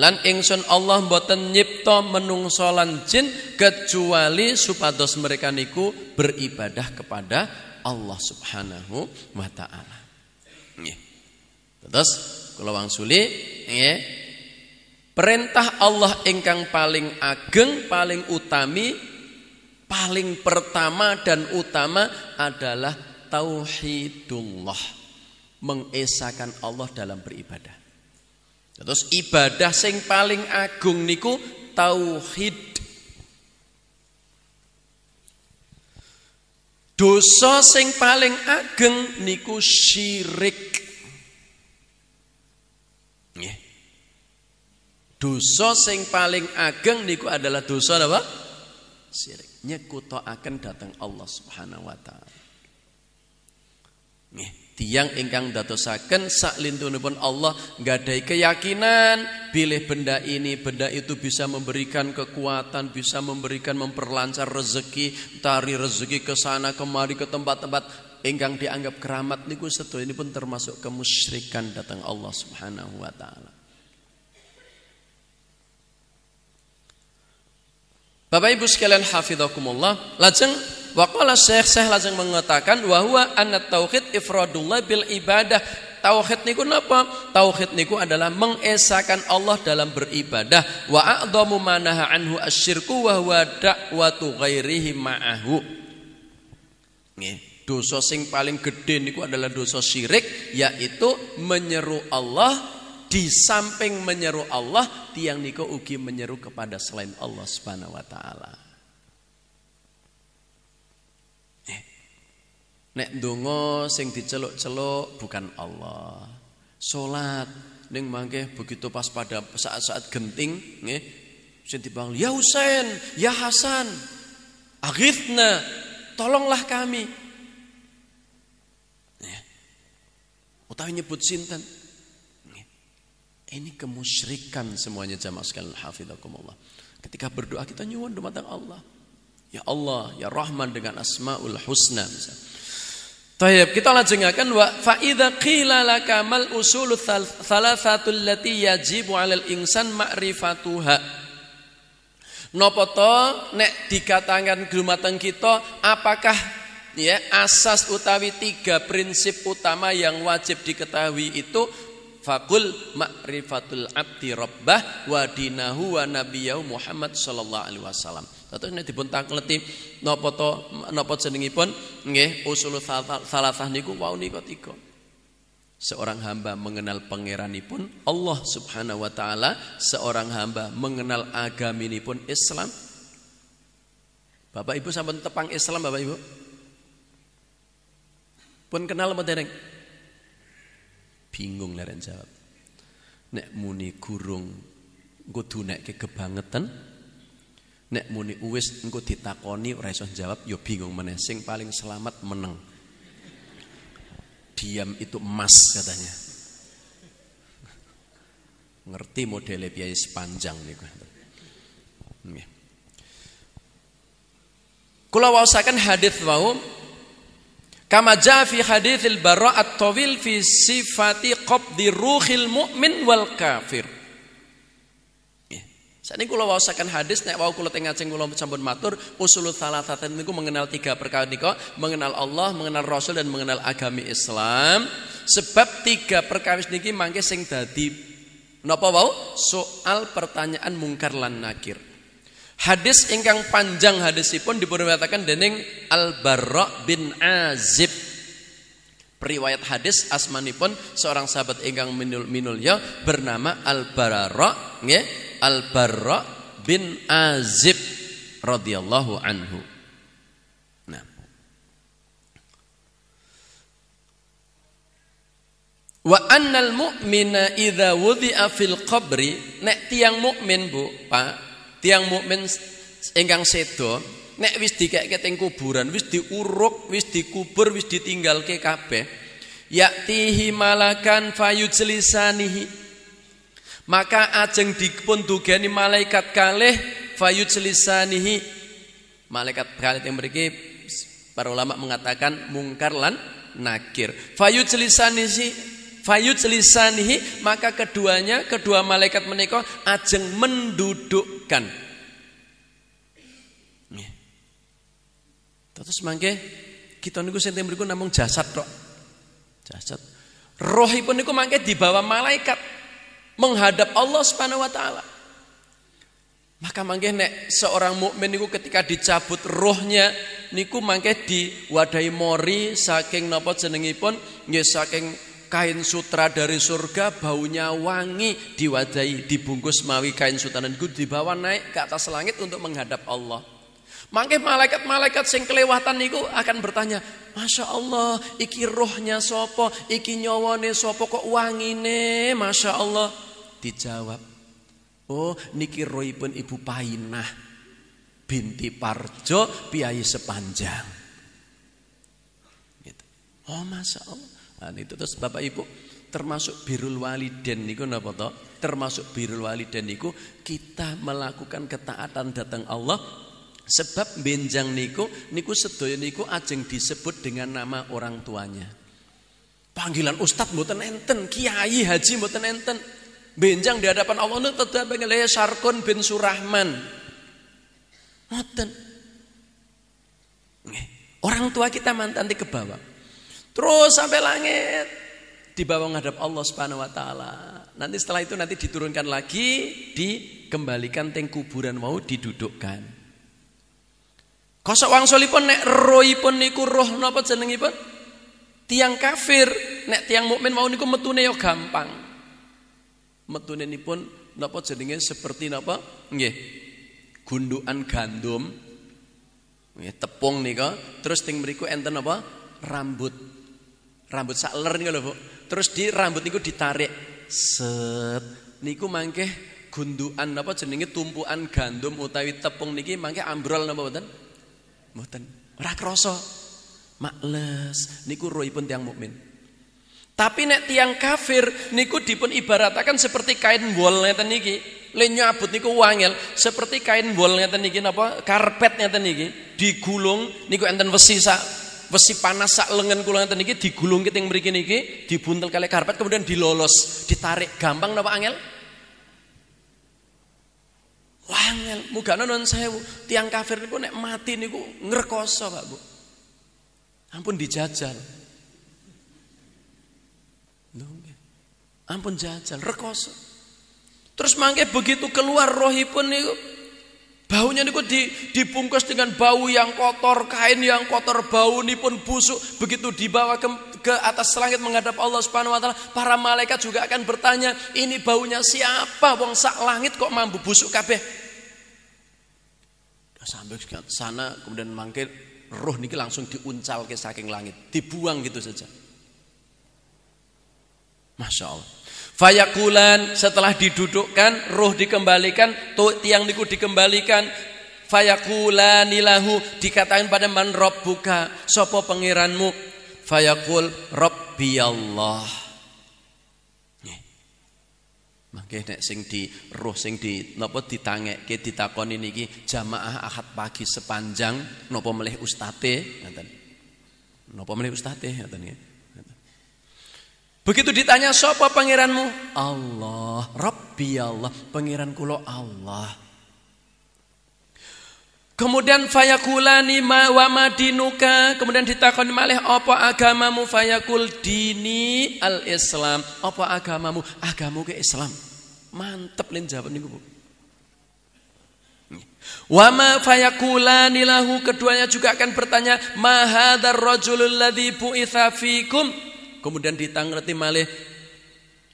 lan ingsun Allah mboten nyipta menungso lan jin kecuali supados mereka niku beribadah kepada Allah Subhanahu wa taala. Nggih. Terus kula wangsuli nggih perintah Allah ingkang paling ageng, paling utami, paling pertama dan utama adalah tauhidullah mengesakan Allah dalam beribadah. Terus ibadah sing paling agung niku tauhid. Dosa sing paling ageng niku syirik. Dosa sing paling ageng niku adalah dosa apa? Syirik. akan datang Allah Subhanahu wa taala tiang ingkang sak lintunipun Allah gadai keyakinan pilih benda ini benda itu bisa memberikan kekuatan bisa memberikan memperlancar rezeki tari rezeki ke sana kemari ke tempat-tempat ingkang dianggap keramat niku setu ini pun termasuk kemusyrikan datang Allah Subhanahu wa taala Bapak Ibu sekalian hafizakumullah lajeng Waqala Syekh Syekh lajeng mengatakan bahwa anak tauhid ifradullah bil ibadah. Tauhid niku napa? Tauhid niku adalah mengesakan Allah dalam beribadah. Wa a'dhamu manaha anhu asyirku wa huwa da'watu ghairihi ma'ahu. Nggih. Dosa sing paling gede niku adalah dosa syirik yaitu menyeru Allah di samping menyeru Allah tiang niku ugi menyeru kepada selain Allah Subhanahu wa taala. Nek dongo sing diceluk-celuk bukan Allah. Solat neng mangke begitu pas pada saat-saat genting nih sing dibang ya Husain, ya Hasan. Aghithna, tolonglah kami. Nih, Utawi nyebut sinten? Ini kemusyrikan semuanya jamaah sekalian hafizakumullah. Ketika berdoa kita nyuwun dumateng Allah. Ya Allah, ya Rahman dengan Asmaul Husna misalnya. Tayyib, kita lanjutkan wa fa idza qila laka mal usul thalathatu allati yajibu 'alal insan ma'rifatuha. Napa to nek dikatakan gumateng kita apakah ya asas utawi tiga prinsip utama yang wajib diketahui itu fakul ma'rifatul abdi rabbah wa dinahu wa nabiyahu Muhammad sallallahu alaihi wasallam. Atau ini tak ngerti napa to napa pun nggih usul salasah niku wau niku tiga. Seorang hamba mengenal pun Allah Subhanahu wa taala, seorang hamba mengenal ini pun Islam. Bapak Ibu sampai tepang Islam Bapak Ibu? Pun kenal apa dereng? Bingung leren jawab. Nek muni gurung kudu nekke kebangetan Nek muni uwis engko ditakoni ora iso jawab ya bingung meneh. Sing paling selamat menang. Diam itu emas katanya. Ngerti modelnya biaya sepanjang niku. Nggih. Kula waosaken hadis wau kama jaa fi haditsil bara'at tawil fi sifati qabdi ruhil mu'min wal kafir. Saat ini kula wawasakan hadis, nek wau kalau tengah ceng mencabut matur, usulul salah thalathatin niku mengenal tiga perkara kok, mengenal Allah, mengenal Rasul dan mengenal agama Islam. Sebab tiga perkara niki mangke sing dadi napa wau? Soal pertanyaan mungkar lan nakir. Hadis ingkang panjang hadisipun dipunwatakan dening Al-Barra bin Azib. Periwayat hadis asmanipun seorang sahabat ingkang minul minulnya bernama Al-Barra nggih Al-Barra bin Azib radhiyallahu anhu. Nah. Wa annal mu'mina idza wudhi'a fil qabri, nek tiang mukmin Bu, Pak, tiang mukmin ingkang sedo nek wis dikekke teng kuburan, wis diuruk, wis dikubur, wis ditinggalke kabeh, Yaktihi malakan fayujlisanihi maka ajeng dipun dugeni malaikat kalih fayut selisanihi malaikat kalih yang berikut para ulama mengatakan mungkar lan nakir. Fayut selisanihi Fayut selisanihi maka keduanya kedua malaikat menikah ajeng mendudukkan. Terus mangke kita niku sing berikut namung jasad tok. Jasad. Rohipun niku mangke dibawa malaikat menghadap Allah Subhanahu wa taala. Maka mangke nek seorang mukmin niku ketika dicabut rohnya niku mangke diwadahi mori saking napa jenengipun nggih saking kain sutra dari surga baunya wangi diwadahi dibungkus mawi kain sutra niku dibawa naik ke atas langit untuk menghadap Allah. Mangke malaikat-malaikat sing kelewatan niku akan bertanya, Masya Allah, iki rohnya sopo, iki nyawane sopo kok wangi wangine, Masya Allah. Dijawab, oh niki pun Ibu Painah binti Parjo biaya sepanjang. Gitu. Oh masa Allah. Nah, itu terus Bapak Ibu termasuk birul dan niku napa toh? Termasuk birul dan niku kita melakukan ketaatan datang Allah sebab benjang niku niku sedoyo niku ajeng disebut dengan nama orang tuanya. Panggilan ustadz mboten enten, kiai haji mboten enten benjang di hadapan Allah tetap tetap ngelih Sarkun bin Surahman. Ngoten. Orang tua kita mantan di bawah, Terus sampai langit di bawah menghadap Allah Subhanahu wa taala. Nanti setelah itu nanti diturunkan lagi, dikembalikan teng kuburan mau didudukkan. Kosok pun nek pun niku roh napa pun Tiang kafir, nek tiang mukmin mau niku metune yo gampang metune pun napa jenenge seperti napa nggih gundukan gandum nggih tepung nika terus ting mriku enten apa rambut rambut sakler nika lho Bu terus di rambut niku ditarik set niku mangke gundukan apa jenenge tumpuan gandum utawi tepung niki mangke ambrol napa mboten mboten ora krasa makles niku pun tiang mukmin tapi nek tiang kafir niku dipun ibaratakan seperti kain wol ngeten niki. Le nyabut niku wangel seperti kain wol ngeten niki napa karpet ngeten niki digulung niku enten besi sak besi panas sak lengan kula ngeten niki digulung kiting mriki niki dibuntel kali karpet kemudian dilolos, ditarik gampang napa angel? Wangel, muga non sewu tiang kafir niku nek mati niku ngrekoso Pak Bu. Ampun dijajal. Ampun jajal, rekoso. Terus mangke begitu keluar rohipun itu Baunya niku di, dibungkus dengan bau yang kotor, kain yang kotor, bau ini pun busuk. Begitu dibawa ke, ke atas langit menghadap Allah Subhanahu wa taala, para malaikat juga akan bertanya, ini baunya siapa? Wong sak langit kok mampu busuk kabeh. Sampai sana kemudian mangkir roh niki langsung diuncal ke saking langit, dibuang gitu saja. Masya Allah. Fayakulan setelah didudukkan, roh dikembalikan, tiang niku dikembalikan. Fayakulanilahu dikatakan pada man rob buka sopo pengiranmu. Fayakul rob Allah. Makanya nek sing di roh sing di nopo ditakon ini ki jamaah ahad pagi sepanjang nopo melih ustate Nopo melih ustate nanti Begitu ditanya siapa pangeranmu? Allah, Rabbi Allah, pangeran kulo Allah. Kemudian fayakulani ma wa madinuka, kemudian ditakoni malih apa agamamu fayakul dini al-Islam. Apa agamamu? Agamamu ke Islam. Mantep lin jawab niku, Bu. Wama fayakulani lahu keduanya juga akan bertanya mahadar rajulul ladzi bu'itsa fikum Kemudian ditangerti malih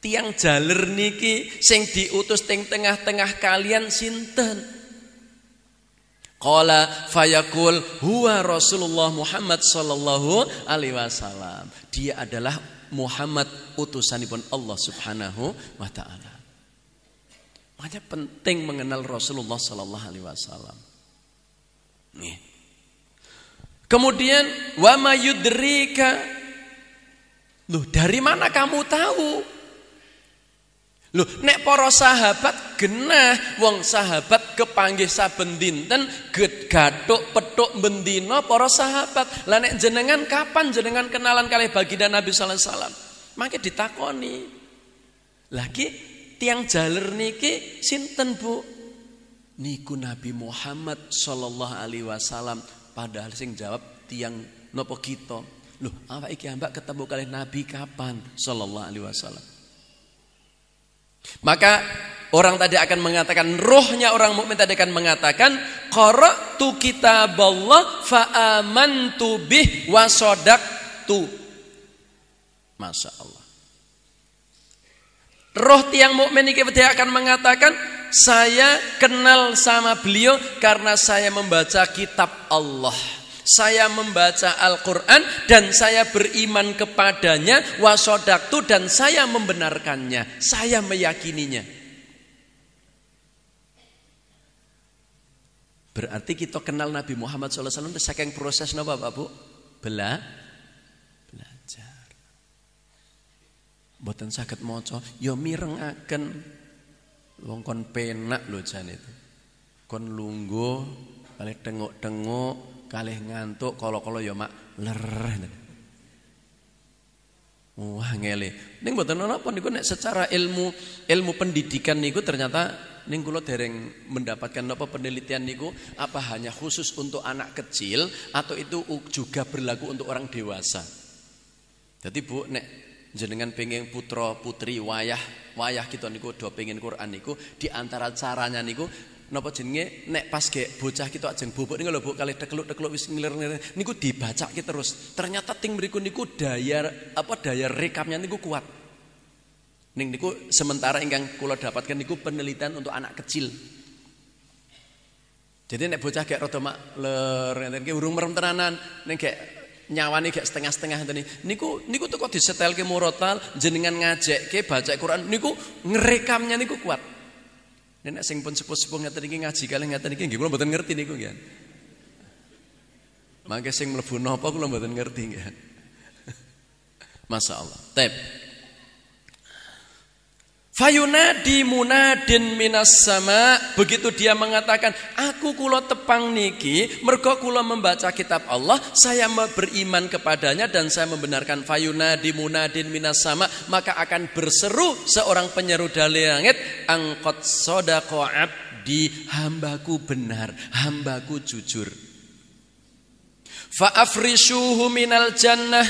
tiang jaler niki sing diutus teng tengah-tengah kalian sinten? Kala fayakul huwa Rasulullah Muhammad sallallahu alaihi wasallam. Dia adalah Muhammad utusanipun Allah Subhanahu wa taala. Makanya penting mengenal Rasulullah sallallahu alaihi wasallam. Kemudian wa mayudrika Loh, dari mana kamu tahu? Loh, nek para sahabat genah, wong sahabat kepanggih saben dinten gathuk petuk bendina para sahabat. Lah nek jenengan kapan jenengan kenalan kali baginda Nabi sallallahu alaihi wasallam? Mangke ditakoni. Lagi tiang jaler niki sinten, Bu? Niku Nabi Muhammad sallallahu alaihi wasallam padahal sing jawab tiang nopo kita Loh, apa iki ambak ketemu kali Nabi kapan? Sallallahu alaihi wasallam. Maka orang tadi akan mengatakan rohnya orang mukmin tadi akan mengatakan qara'tu kitaballah fa amantu bih wa sadaqtu. Masya Allah. Roh tiang mukmin ini dia akan mengatakan saya kenal sama beliau karena saya membaca kitab Allah. Saya membaca Al-Quran dan saya beriman kepadanya wasodaktu dan saya membenarkannya. Saya meyakininya. Berarti kita kenal Nabi Muhammad SAW saking proses bapak Bapak Bu? Bela belajar. buatan sakit moco, ya mireng akan longkon penak lo jan itu. Kon lunggu balik tengok-tengok, kalih ngantuk kalau-kalau ya mak ler. Wah ngele. Ning mboten napa niku nek secara ilmu ilmu pendidikan niku ternyata Ning kula dereng mendapatkan apa penelitian niku apa hanya khusus untuk anak kecil atau itu juga berlaku untuk orang dewasa. Jadi Bu nek jenengan pengen putra putri wayah wayah kita niku do pengen Quran niku di antara caranya niku napa jenenge nek pas gek bocah kita ajeng bobok niku lho Bu kali tekluk tekluk wis ngiler-ngiler niku dibaca gitu terus. Ternyata ting mriku niku daya apa daya rekamnya niku kuat. Ning niku sementara ingkang kula dapatkan niku penelitian untuk anak kecil. Jadi nek bocah kayak rada mak ler ngeten ki urung merem tenanan ning gek nyawani gak setengah-setengah ngeten niku niku teko disetelke murotal jenengan ngajekke baca Quran niku ngerekamnya niku kuat. Nenek sing pun sepuh-sepuh ngaten iki ngaji kali ngaten iki nggih kula mboten ngerti niku nggih. seng sing mlebu napa kula mboten ngerti nggih. Masya Allah. Tep. Fayunadi munadin minas sama begitu dia mengatakan aku kulo tepang niki mergo kulo membaca kitab Allah saya beriman kepadanya dan saya membenarkan fayunadi munadin minas sama maka akan berseru seorang penyeru dari langit angkot koab di hambaku benar hambaku jujur faafrishuhu minal jannah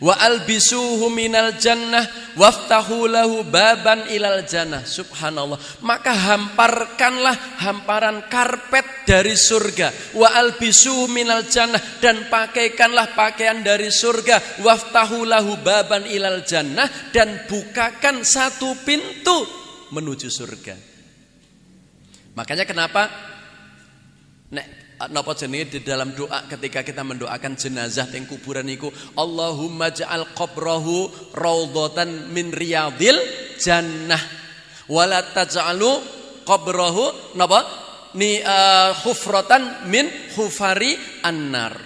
wa albisuhu minal jannah waftahu lahu baban ilal jannah subhanallah maka hamparkanlah hamparan karpet dari surga wa albisuhu minal jannah dan pakaikanlah pakaian dari surga waftahu lahu baban ilal jannah dan bukakan satu pintu menuju surga makanya kenapa nek Eh, napa jenis di dalam doa ketika kita mendoakan jenazah teng kuburan niku Allahumma ja'al qabrahu raudhatan min riyadil jannah wala taj'alu qabrahu napa ni uh, eh, hufratan min hufari annar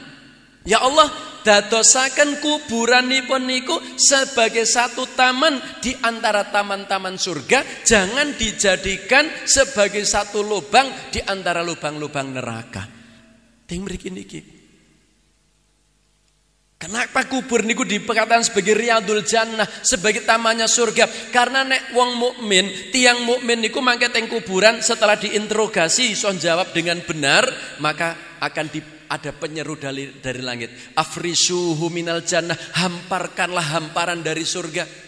ya Allah dadosaken kuburanipun niku sebagai satu taman di antara taman-taman surga jangan dijadikan sebagai satu lubang di antara lubang-lubang neraka yang mriki niki. Kenapa kubur niku diperkataan sebagai riadul jannah, sebagai tamannya surga? Karena nek wong mukmin, tiang mukmin niku mangke teng kuburan setelah diinterogasi son jawab dengan benar, maka akan di, ada penyeru dari, dari langit. Afrisuhu minal jannah, hamparkanlah hamparan dari surga.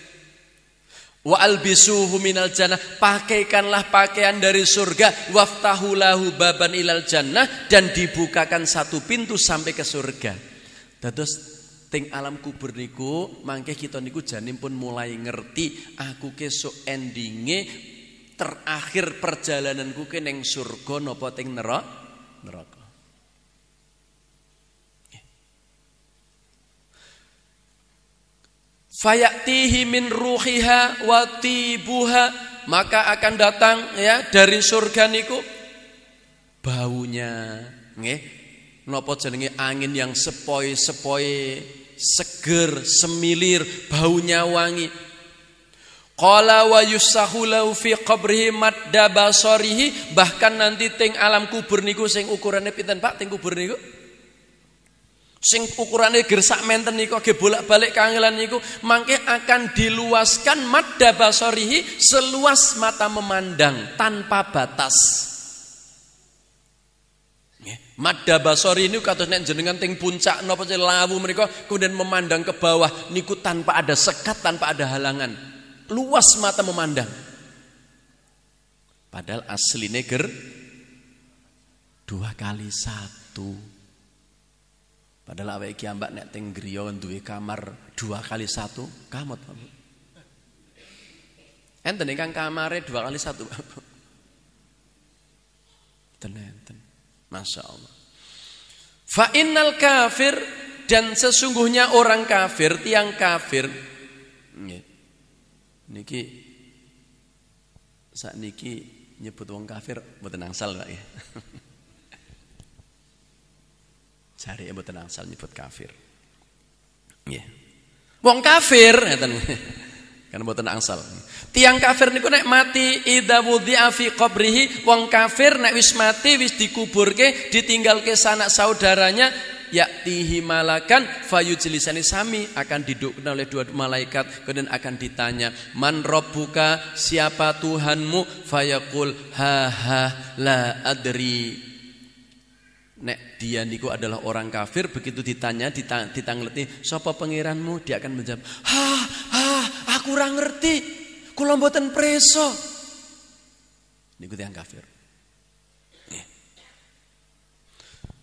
Wa albisuhu minal jannah. Pakaikanlah pakaian dari surga. Waftahu lahu baban ilal jannah. Dan dibukakan satu pintu sampai ke surga. Terus ting alam kubur niku mangke kita niku janim pun mulai ngerti aku kesuk endinge terakhir perjalananku ke neng surga nopo ting nerok Nerok fayatihi min ruhiha wa tibuha maka akan datang ya dari surga niku baunya nggih napa jenenge angin yang sepoi-sepoi seger semilir baunya wangi Qala wa yusahu lahu fi qabrihi madda basarihi bahkan nanti teng alam kubur niku sing ukurannya pinten Pak teng kubur niku sing ukurane gersak menten niku ge bolak-balik kangelan niku mangke akan diluaskan madda basorihi seluas mata memandang tanpa batas. Madda basori ini kata nek jenengan ting puncak napa lawu mereka kemudian memandang ke bawah niku tanpa ada sekat tanpa ada halangan luas mata memandang padahal asli neger dua kali satu Padahal awake iki ambak nek teng griya duwe kamar dua kali satu kamot. Enten ingkang kamare dua kali satu. Tenen, Masya Allah. Fa innal kafir dan sesungguhnya orang kafir, tiang kafir. Niki saat niki nyebut wong kafir buat angsal Pak ya. Cari ibu tenang sal nyebut kafir. Iya, Wong kafir ngeten. Kan tenang sal. Tiang kafir niku nek mati idza wudhi'a fi qabrihi wong kafir nek wis mati wis dikuburke ditinggalke sanak saudaranya yaktihi malakan fayujlisani sami akan didudukkan oleh dua malaikat kemudian akan ditanya man rabbuka siapa Tuhanmu fayaqul ha ha la adri Nek dia niku adalah orang kafir begitu ditanya ditang, ditangleti sapa pangeranmu dia akan menjawab, "Ha, ha, aku kurang ngerti. Kulombotan preso." Niku yang kafir.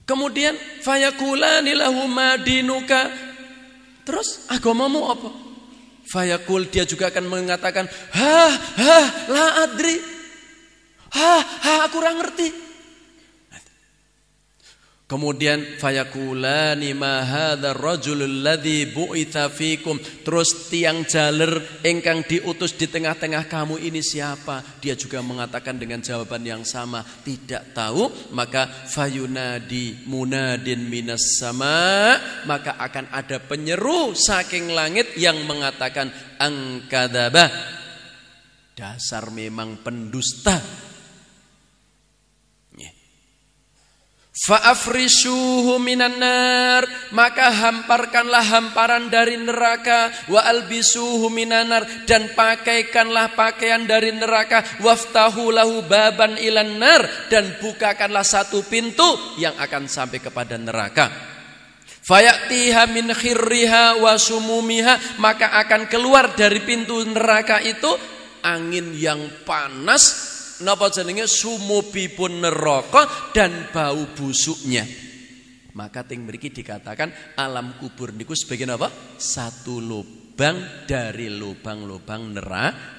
Kemudian fayakula dinuka. Terus agamamu apa? Fayakul dia juga akan mengatakan, "Ha, ha, la adri." Ha, ha, aku kurang ngerti. Kemudian fayakulani ma hadzal rajulul ladzi fikum. Terus tiang jaler engkang diutus di tengah-tengah kamu ini siapa? Dia juga mengatakan dengan jawaban yang sama, tidak tahu, maka fayunadi munadin minas sama, maka akan ada penyeru saking langit yang mengatakan angkadabah. Dasar memang pendusta Fa'afrisuhu minan nar Maka hamparkanlah hamparan dari neraka Wa albisuhu minan Dan pakaikanlah pakaian dari neraka Waftahu lahu baban ilan nar Dan bukakanlah satu pintu Yang akan sampai kepada neraka Fayaktiha min khirriha wa sumumiha Maka akan keluar dari pintu neraka itu Angin yang panas napa jenenge sumupipun neraka dan bau busuknya. Maka ting mriki dikatakan alam kubur niku sebagian apa? Satu lubang dari lubang-lubang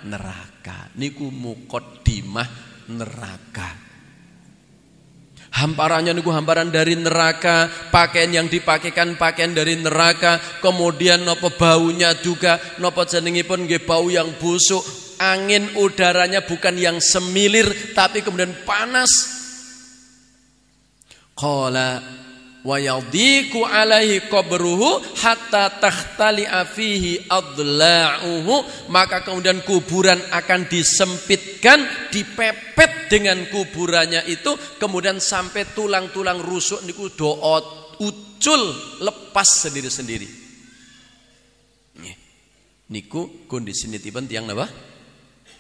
neraka. Niku mukodimah neraka. Hamparannya niku hamparan dari neraka, pakaian yang dipakaikan pakaian dari neraka, kemudian nopo baunya juga, nopo jenengi pun gebau bau yang busuk, angin udaranya bukan yang semilir tapi kemudian panas. Qala wa yadhiku alaihi qabruhu hatta tahtali afihi adla'uhu maka kemudian kuburan akan disempitkan dipepet dengan kuburannya itu kemudian sampai tulang-tulang rusuk niku doot ucul lepas sendiri-sendiri niku kondisi nitipan tiang napa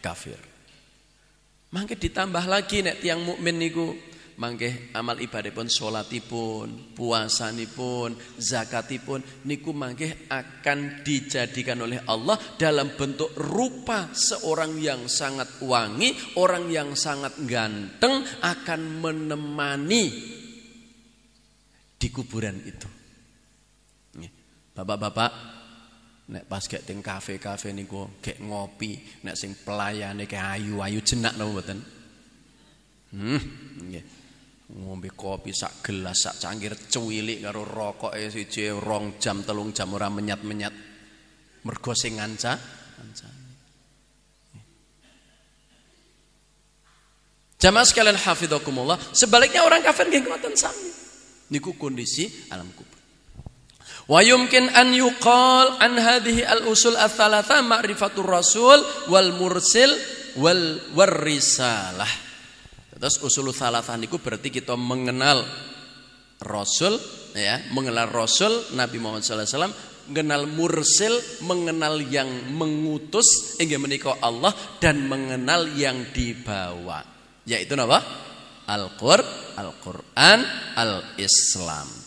kafir. Mangke ditambah lagi nek tiang mukmin niku mangke amal ibadah pun, pun puasanipun, zakatipun niku mangke akan dijadikan oleh Allah dalam bentuk rupa seorang yang sangat wangi, orang yang sangat ganteng akan menemani di kuburan itu. Bapak-bapak, Nek pas gak ting kafe-kafe gue, gak ngopi, nek sing pelayan nih, kayak ayu-ayu jenak napa buatan, Hmm, Ngombe kopi sak gelas sak cangkir cuwili karo si siji rong jam telung jam ora menyat-menyat. Mergo anca, Jamah sekalian hafizakumullah, sebaliknya orang kafir nggih ngoten sami. Niku kondisi alam kubur. Wa yumkin an yuqal an hadhihi al-usul ats-tsalatsa ma'rifatul rasul wal mursil wal warisalah. Terus usul tsalatsa niku berarti kita mengenal rasul ya, mengenal rasul Nabi Muhammad sallallahu alaihi wasallam, mengenal mursil, mengenal yang mengutus hingga menikah Allah dan mengenal yang dibawa. Yaitu apa? al Al-Qur'an, Al-Islam.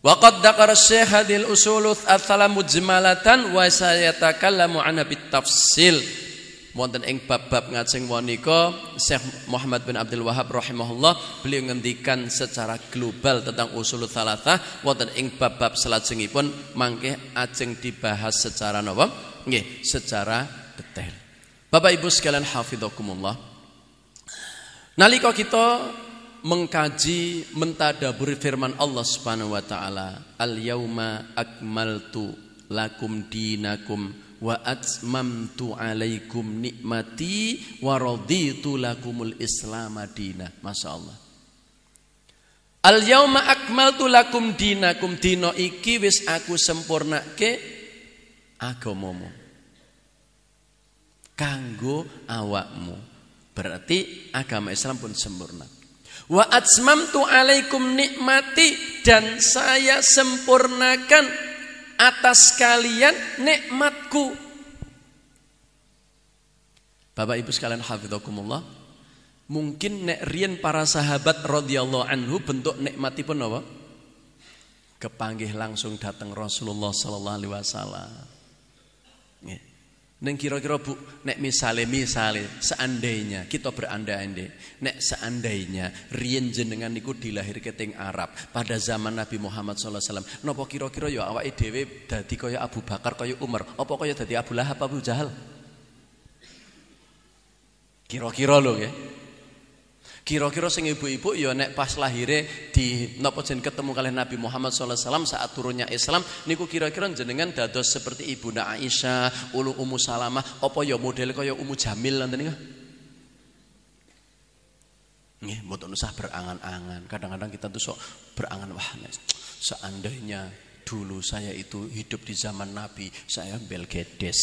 Waqad dzakara Syekh hadil usul atsala mujmalatan wa sayatakallamu anha bitafsil. Wonten ing bab-bab ngajeng waniko. Syekh Muhammad bin Abdul Wahab rahimahullah beliau ngendikan secara global tentang usul tsalatsa wonten ing bab-bab selajengipun mangke ajeng dibahas secara napa? Nggih, secara detail. Bapak Ibu sekalian hafizakumullah. Nalika kita mengkaji mentadaburi firman Allah Subhanahu wa taala al yauma akmaltu lakum dinakum wa atmamtu alaikum nikmati wa raditu lakumul islam dina masyaallah al yauma akmaltu lakum dinakum dina iki wis aku sempurnake agamamu kanggo awakmu berarti agama Islam pun sempurna Wa atmamtu alaikum nikmati dan saya sempurnakan atas kalian nikmatku. Bapak Ibu sekalian hafizakumullah. Mungkin nek riyen para sahabat radhiyallahu anhu bentuk nikmatipun apa? Kepanggih langsung datang Rasulullah sallallahu alaihi wasallam. Neng kira-kira bu, nek misale misale seandainya kita berandai-andai, nek seandainya rien jenengan niku dilahirke teng Arab pada zaman Nabi Muhammad sallallahu alaihi wasallam, napa kira-kira ya awak dhewe dadi kaya Abu Bakar kaya Umar, opo kaya dadi Abu Lahab Abu Jahal? Kira-kira lho ya. Kira-kira sing ibu-ibu ya nek pas lahire di napa jen ketemu kalian Nabi Muhammad saw saat turunnya Islam niku kira-kira jenengan dados seperti Ibunda Aisyah, Ulu Ummu Salamah, apa ya model kaya Ummu Jamil nanti niku? Nggih, mboten usah berangan-angan. Kadang-kadang kita tuh sok berangan wah seandainya dulu saya itu hidup di zaman Nabi, saya belgedes.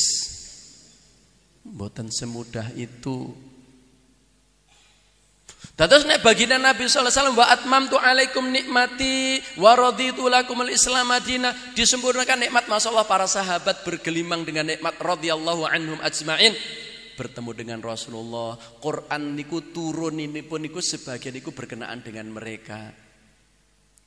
Mboten semudah itu Dados nek baginda Nabi sallallahu alaihi wasallam wa atmamtu alaikum nikmati wa raditu al Islam madina disempurnakan nikmat masyaallah para sahabat bergelimang dengan nikmat radhiyallahu anhum ajmain bertemu dengan Rasulullah Quran niku turun ini pun niku sebagian niku berkenaan dengan mereka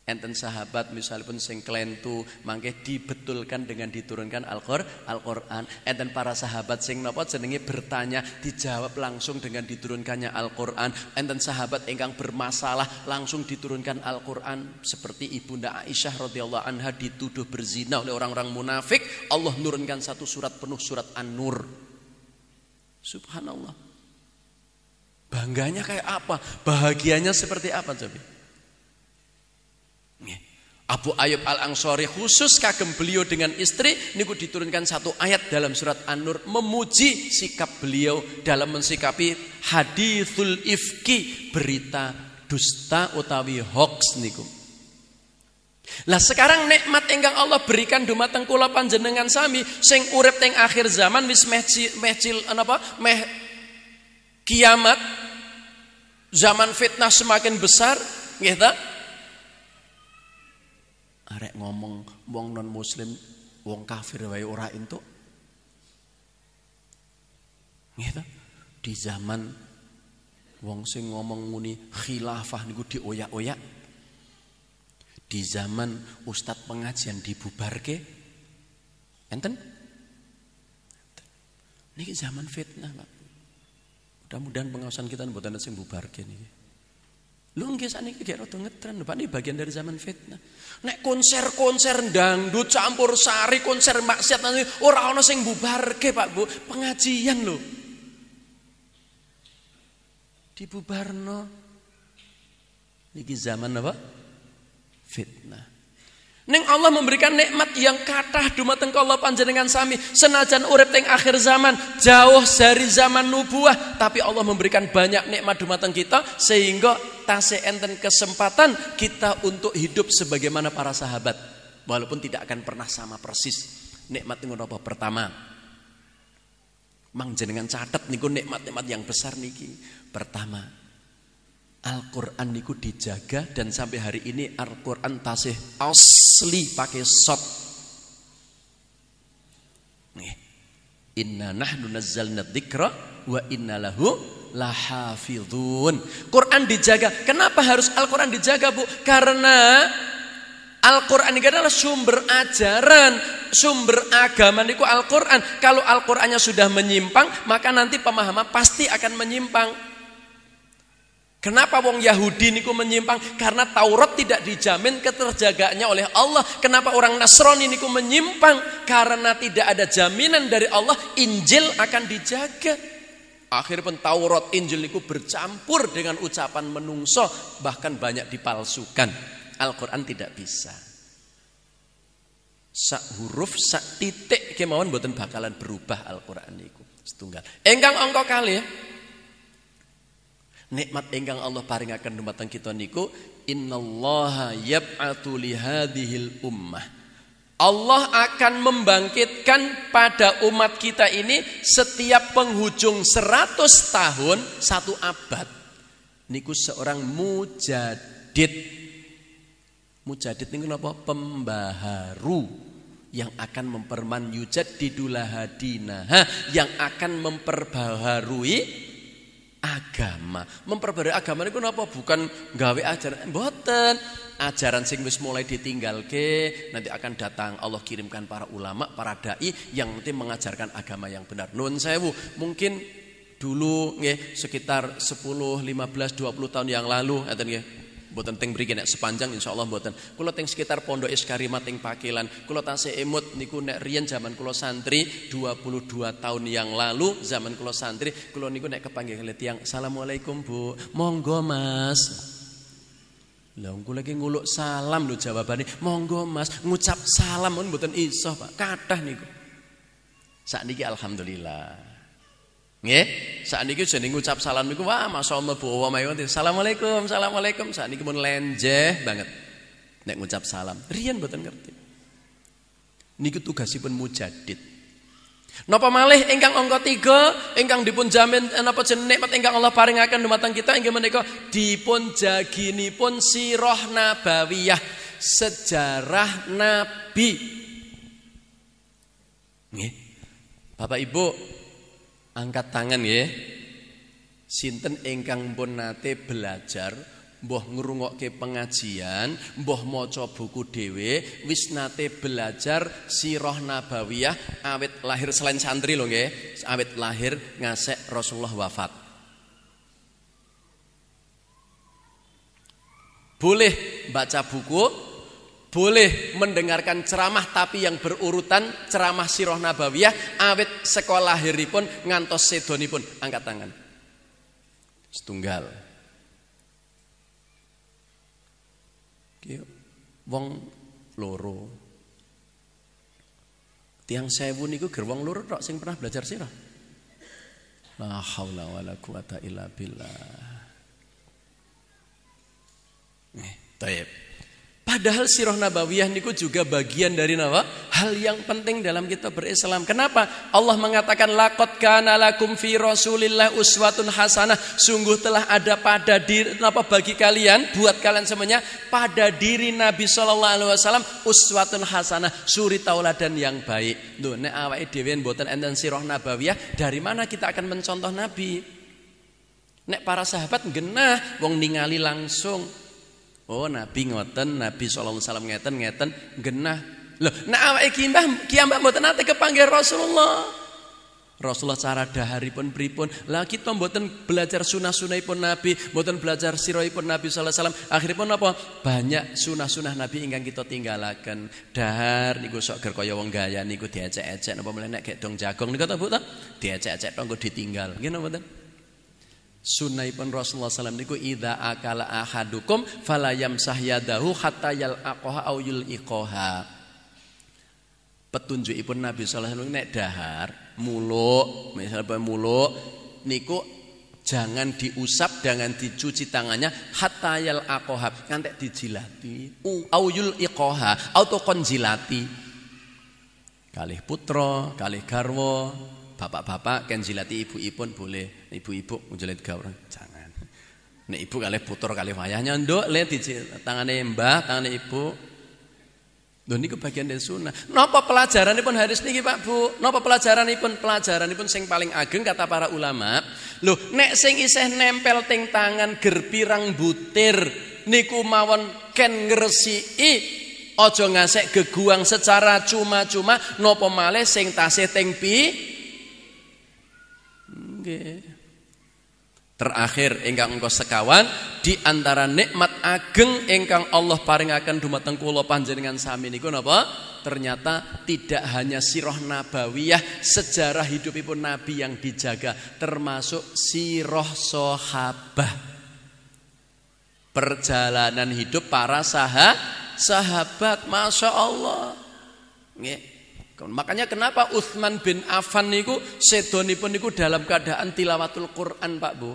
enten sahabat misalnya pun sing klentu mangke dibetulkan dengan diturunkan Al-Qur, Al-Qur'an enten para sahabat sing nopo jenenge bertanya dijawab langsung dengan diturunkannya Al-Qur'an enten sahabat ingkang bermasalah langsung diturunkan Al-Qur'an seperti Ibunda Aisyah radhiyallahu anha dituduh berzina oleh orang-orang munafik Allah nurunkan satu surat penuh surat An-Nur Subhanallah Bangganya kayak apa? Bahagianya seperti apa coba? Abu Ayub Al-Ansori khusus kagem beliau dengan istri niku diturunkan satu ayat dalam surat An-Nur memuji sikap beliau dalam mensikapi hadithul ifki berita dusta utawi hoax niku. Lah sekarang nikmat enggak Allah berikan dumateng kula panjenengan sami sing urip teng akhir zaman wis meh mehcil apa meh kiamat zaman fitnah semakin besar nggih arek ngomong wong non muslim wong kafir wae ora entuk gitu di zaman wong sing ngomong muni khilafah niku dioyak-oyak di zaman ustadz pengajian dibubarke enten ini zaman fitnah Pak mudah-mudahan pengawasan kita buatan sing bubarke niki Lu nggih sakniki gak rada ngetren, Pak. Ini bagian dari zaman fitnah. Nek konser-konser dangdut campur sari konser maksiat nanti ora ana sing bubarke, Pak Bu. Pengajian lho. Dibubarno. Niki zaman apa? Fitnah. Neng Allah memberikan nikmat yang kathah dumateng Allah panjenengan sami senajan urip teng akhir zaman jauh dari zaman nubuah tapi Allah memberikan banyak nikmat dumateng kita sehingga tasih enten kesempatan kita untuk hidup sebagaimana para sahabat. Walaupun tidak akan pernah sama persis. Nikmat ngono pertama? Mang jenengan catet niku nikmat-nikmat yang besar niki. Pertama, Al-Qur'an niku dijaga dan sampai hari ini Al-Qur'an tasih asli pakai sot. Nih. Inna nahnu nazzalna dzikra wa inna lahu lahafidhun. Quran dijaga. Kenapa harus Al-Quran dijaga bu? Karena Al-Quran ini kan adalah sumber ajaran, sumber agama niku Al-Quran. Kalau Al-Qurannya sudah menyimpang, maka nanti pemahaman pasti akan menyimpang. Kenapa wong Yahudi niku menyimpang? Karena Taurat tidak dijamin keterjagaannya oleh Allah. Kenapa orang Nasrani niku menyimpang? Karena tidak ada jaminan dari Allah, Injil akan dijaga. Akhir pun Taurat Injil itu bercampur dengan ucapan menungso bahkan banyak dipalsukan. Al-Qur'an tidak bisa. Sak huruf, sak titik kemauan buatan bakalan berubah Al-Qur'an itu setunggal. Engkang angka kali ya. Nikmat engkang Allah paringaken dumateng kita niku innallaha yab'atu lihadihil ummah Allah akan membangkitkan pada umat kita ini setiap penghujung seratus tahun satu abad. Niku seorang mujadid. Mujadid ini apa? Pembaharu yang akan memperman yujad didulahadinaha yang akan memperbaharui agama. Memperbarui agama ini kenapa bukan gawe ajaran mboten. Ajaran sing wis mulai ke, nanti akan datang Allah kirimkan para ulama, para dai yang nanti mengajarkan agama yang benar. Nun sewu, mungkin dulu nge sekitar 10, 15, 20 tahun yang lalu ngeten Mboten teng mriki nek sepanjang insyaallah buatan. Kalau teng sekitar Pondok Iskarima teng Pakilan, kula tasih emut niku nek riyen zaman kula santri 22 tahun yang lalu zaman kula santri, kula niku nek kepanggil kali tiyang, "Assalamualaikum, Bu." "Monggo, Mas." Lah kula lagi nguluk salam lho jawabannya, "Monggo, Mas." Ngucap salam pun mboten iso, Pak. Kathah niku. Saat niki alhamdulillah. Nggih, sakniki sedang ngucap salam niku wah masyaallah bawa mawon. Assalamualaikum, assalamualaikum. Sakniki pun lenjeh banget. Nek ngucap salam, riyen mboten ngerti. Niku tugasipun mujadid. Napa malih ingkang angka tiga ingkang dipun jamin eh, napa jeneng nikmat ingkang Allah paringaken dumateng kita inggih menika dipun jaginipun sirah nabawiyah sejarah nabi. Nggih. Bapak Ibu, Angkat tangan ya. Sinten ingkang pun nate belajar Mbah ngrungokke pengajian, mbah maca buku dhewe, wis nate belajar sirah nabawiyah awet lahir selain santri lho nggih, awet lahir ngasek Rasulullah wafat. Boleh baca buku, boleh mendengarkan ceramah tapi yang berurutan ceramah Sirah nabawiyah awet sekolah pun ngantos pun angkat tangan setunggal wong loro tiang sewu niku ger wong loro tok sing pernah belajar sirah la haula wala quwata illa billah eh, taib. Padahal sirah nabawiyah niku juga bagian dari nawa hal yang penting dalam kita berislam. Kenapa? Allah mengatakan laqad kana lakum fi rasulillah uswatun hasanah. Sungguh telah ada pada diri apa bagi kalian buat kalian semuanya pada diri Nabi sallallahu alaihi wasallam uswatun hasanah, suri tauladan yang baik. Lho nek awake dhewe mboten enten sirah nabawiyah, dari mana kita akan mencontoh Nabi? Nek para sahabat genah wong ningali langsung Oh Nabi ngoten, Nabi SAW ngeten ngeten genah. Loh, nek awak ki Mbah kiambak mboten kepanggil Rasulullah. Rasulullah cara daharipun pripun lah kita mboten belajar sunah-sunah pun Nabi mboten belajar pun Nabi sallallahu alaihi wasallam akhiripun apa banyak sunah-sunah Nabi ingkang kita tinggalaken dahar niku sok ger kaya wong gaya niku diecek-ecek napa mlenek gek dong jagong niku ta Bu ta diecek-ecek tonggo ditinggal nggih napa mboten pun Rasulullah SAW niku ida akala ahadukum falayam yamsah yadahu hatta yalaqaha ikoha petunjuk ibu Nabi sallallahu alaihi wasallam nek dahar, muluk, misalnya muluk niku jangan diusap, jangan dicuci tangannya hatta yalaqaha, ngantek dijilati. auyul ikoha auto konjilati. Kalih putra, kalih garwa, Bapak-bapak kan jilati ibu pun boleh. Ibu-ibu ngejilat gawrang. Jangan. Nek ibu kali putur kali wayahnya. Nduk lihat tangannya mbah, tangannya ibu. Doni kebagian bagian dari sunnah. pelajaran pun harus niki Pak Bu? pelajaran Nopo pelajaran pelajaran pun sing paling ageng kata para ulama. Loh, nek sing iseh nempel ting tangan gerpirang butir niku mawon ken i ojo ngasek geguang secara cuma-cuma nopo male sing tasih ting pi Terakhir ingkang engko sekawan di antara nikmat ageng ingkang Allah paringaken dumateng kula panjenengan sami niku napa? Ternyata tidak hanya siroh nabawiyah, sejarah hidup ibu nabi yang dijaga termasuk siroh sahabah. Perjalanan hidup para sahabat Masya Allah Nggih. Makanya kenapa Uthman bin Affan niku pun niku dalam keadaan tilawatul Quran Pak Bu.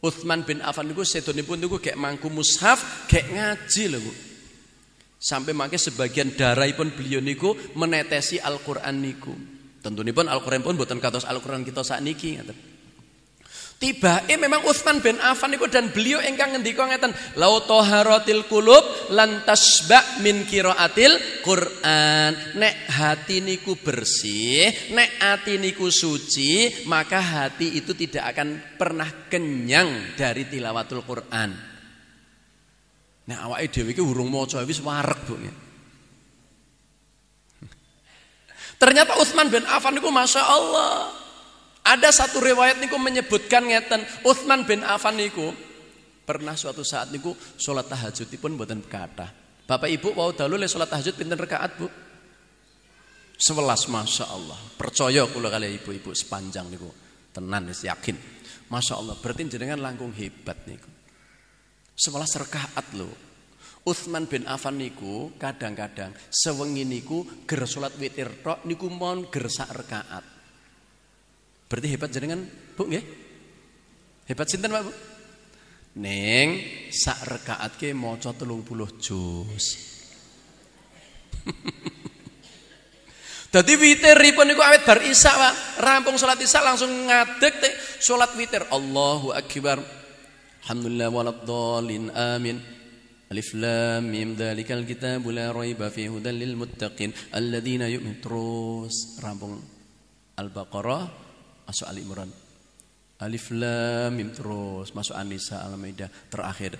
Uthman bin Affan niku pun niku kayak mangku mushaf, kayak ngaji loh Bu. Sampai makanya sebagian darah pun beliau niku menetesi Al-Qur'an niku. pun Al-Qur'an pun buatan katos Al-Qur'an kita saat niki. Ngeten. Tiba eh memang Utsman bin Affan itu dan beliau engkang kau ngeten, "Lau taharatil kulub lantas bak min kiroatil Quran." Nek hati niku bersih, nek hati niku suci, maka hati itu tidak akan pernah kenyang dari tilawatul Quran. Nah, awak ide iki hurung mau wis warak Bu. Ternyata Utsman bin Affan itu masya Allah ada satu riwayat niku menyebutkan ngeten Uthman bin Affan niku pernah suatu saat niku sholat tahajud pun buatan kathah. Bapak Ibu wau dalu le sholat tahajud pinter rekaat Bu? Sebelas Masya Allah Percaya kula kali ya, ibu-ibu sepanjang niku Tenan wis yakin Masya Allah berarti jenengan langkung hebat niku Sebelas rekaat lo. Uthman bin Affan niku kadang-kadang sewengi niku ger salat witir tok niku mau ger sak rakaat Berarti hebat jenengan, Bu nggih? Hebat sinten, Pak Bu? Ning sak rakaatke maca 30 juz. witir ripun niku awet bar isak, Pak. Rampung salat isak langsung ngadeg te salat witir. Allahu akbar. Alhamdulillah waladdallin amin. ألف لام ميم ذلك الكتاب لا fi فيه muttaqin للمتقين الذين يؤمنون rampung Al-Baqarah masuk Ali Imran. Alif Lam Mim terus masuk Anisa Al-Maidah terakhir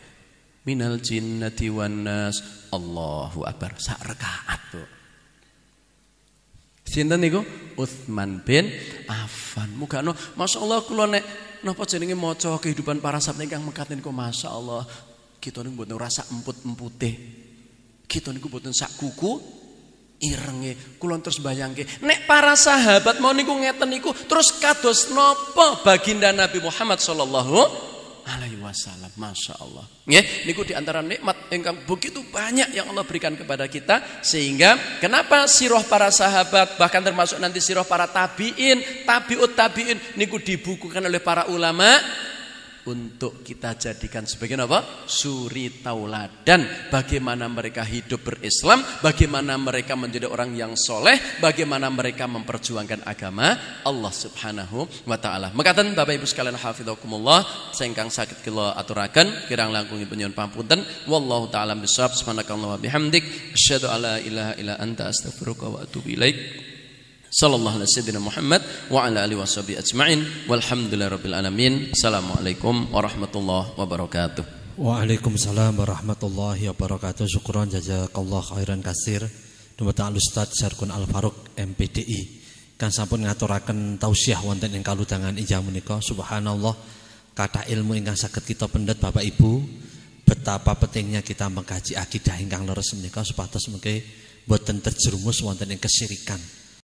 minal jinnati wan nas Allahu akbar sak rakaat tuh. Sinten niku? Utsman bin Affan. Muga no, masyaallah kula nek napa jenenge maca kehidupan para sahabat ingkang mekat niku masyaallah kita niku mboten rasa emput-empute. Kita niku mboten sak kuku irenge kulon terus bayangke nek para sahabat mau niku ngeten niku terus kados nopo baginda Nabi Muhammad sallallahu alaihi wasallam. Masya Allah. Ya, niku diantara nikmat yang begitu banyak yang Allah berikan kepada kita sehingga kenapa siroh para sahabat bahkan termasuk nanti siroh para tabiin, tabiut tabiin niku dibukukan oleh para ulama untuk kita jadikan sebagai apa? Suri tauladan. Bagaimana mereka hidup berislam, bagaimana mereka menjadi orang yang soleh, bagaimana mereka memperjuangkan agama Allah Subhanahu wa taala. Mekaten Bapak Ibu sekalian hafizakumullah, sengkang sakit kula aturaken, kirang langkung nyuwun pangapunten. Wallahu taala bisawab subhanakallah wa bihamdik, asyhadu alla ilaha illa anta astaghfiruka wa atubu ilaik sallallahu alaihi wasallam Muhammad wa ala alihi washabi ajmain walhamdulillahirabbil alamin assalamualaikum warahmatullahi wabarakatuh Waalaikumsalam warahmatullahi wabarakatuh khairan kasir dumateng Ustaz Syarkun Al Faruq MPDI kan sampun ngaturaken tausiah wonten ing kaludangan ijam menika subhanallah kata ilmu ingkang saged kita pendet Bapak Ibu betapa pentingnya kita mengkaji akidah ingkang leres menika supados mengke boten terjerumus wonten ing kesirikan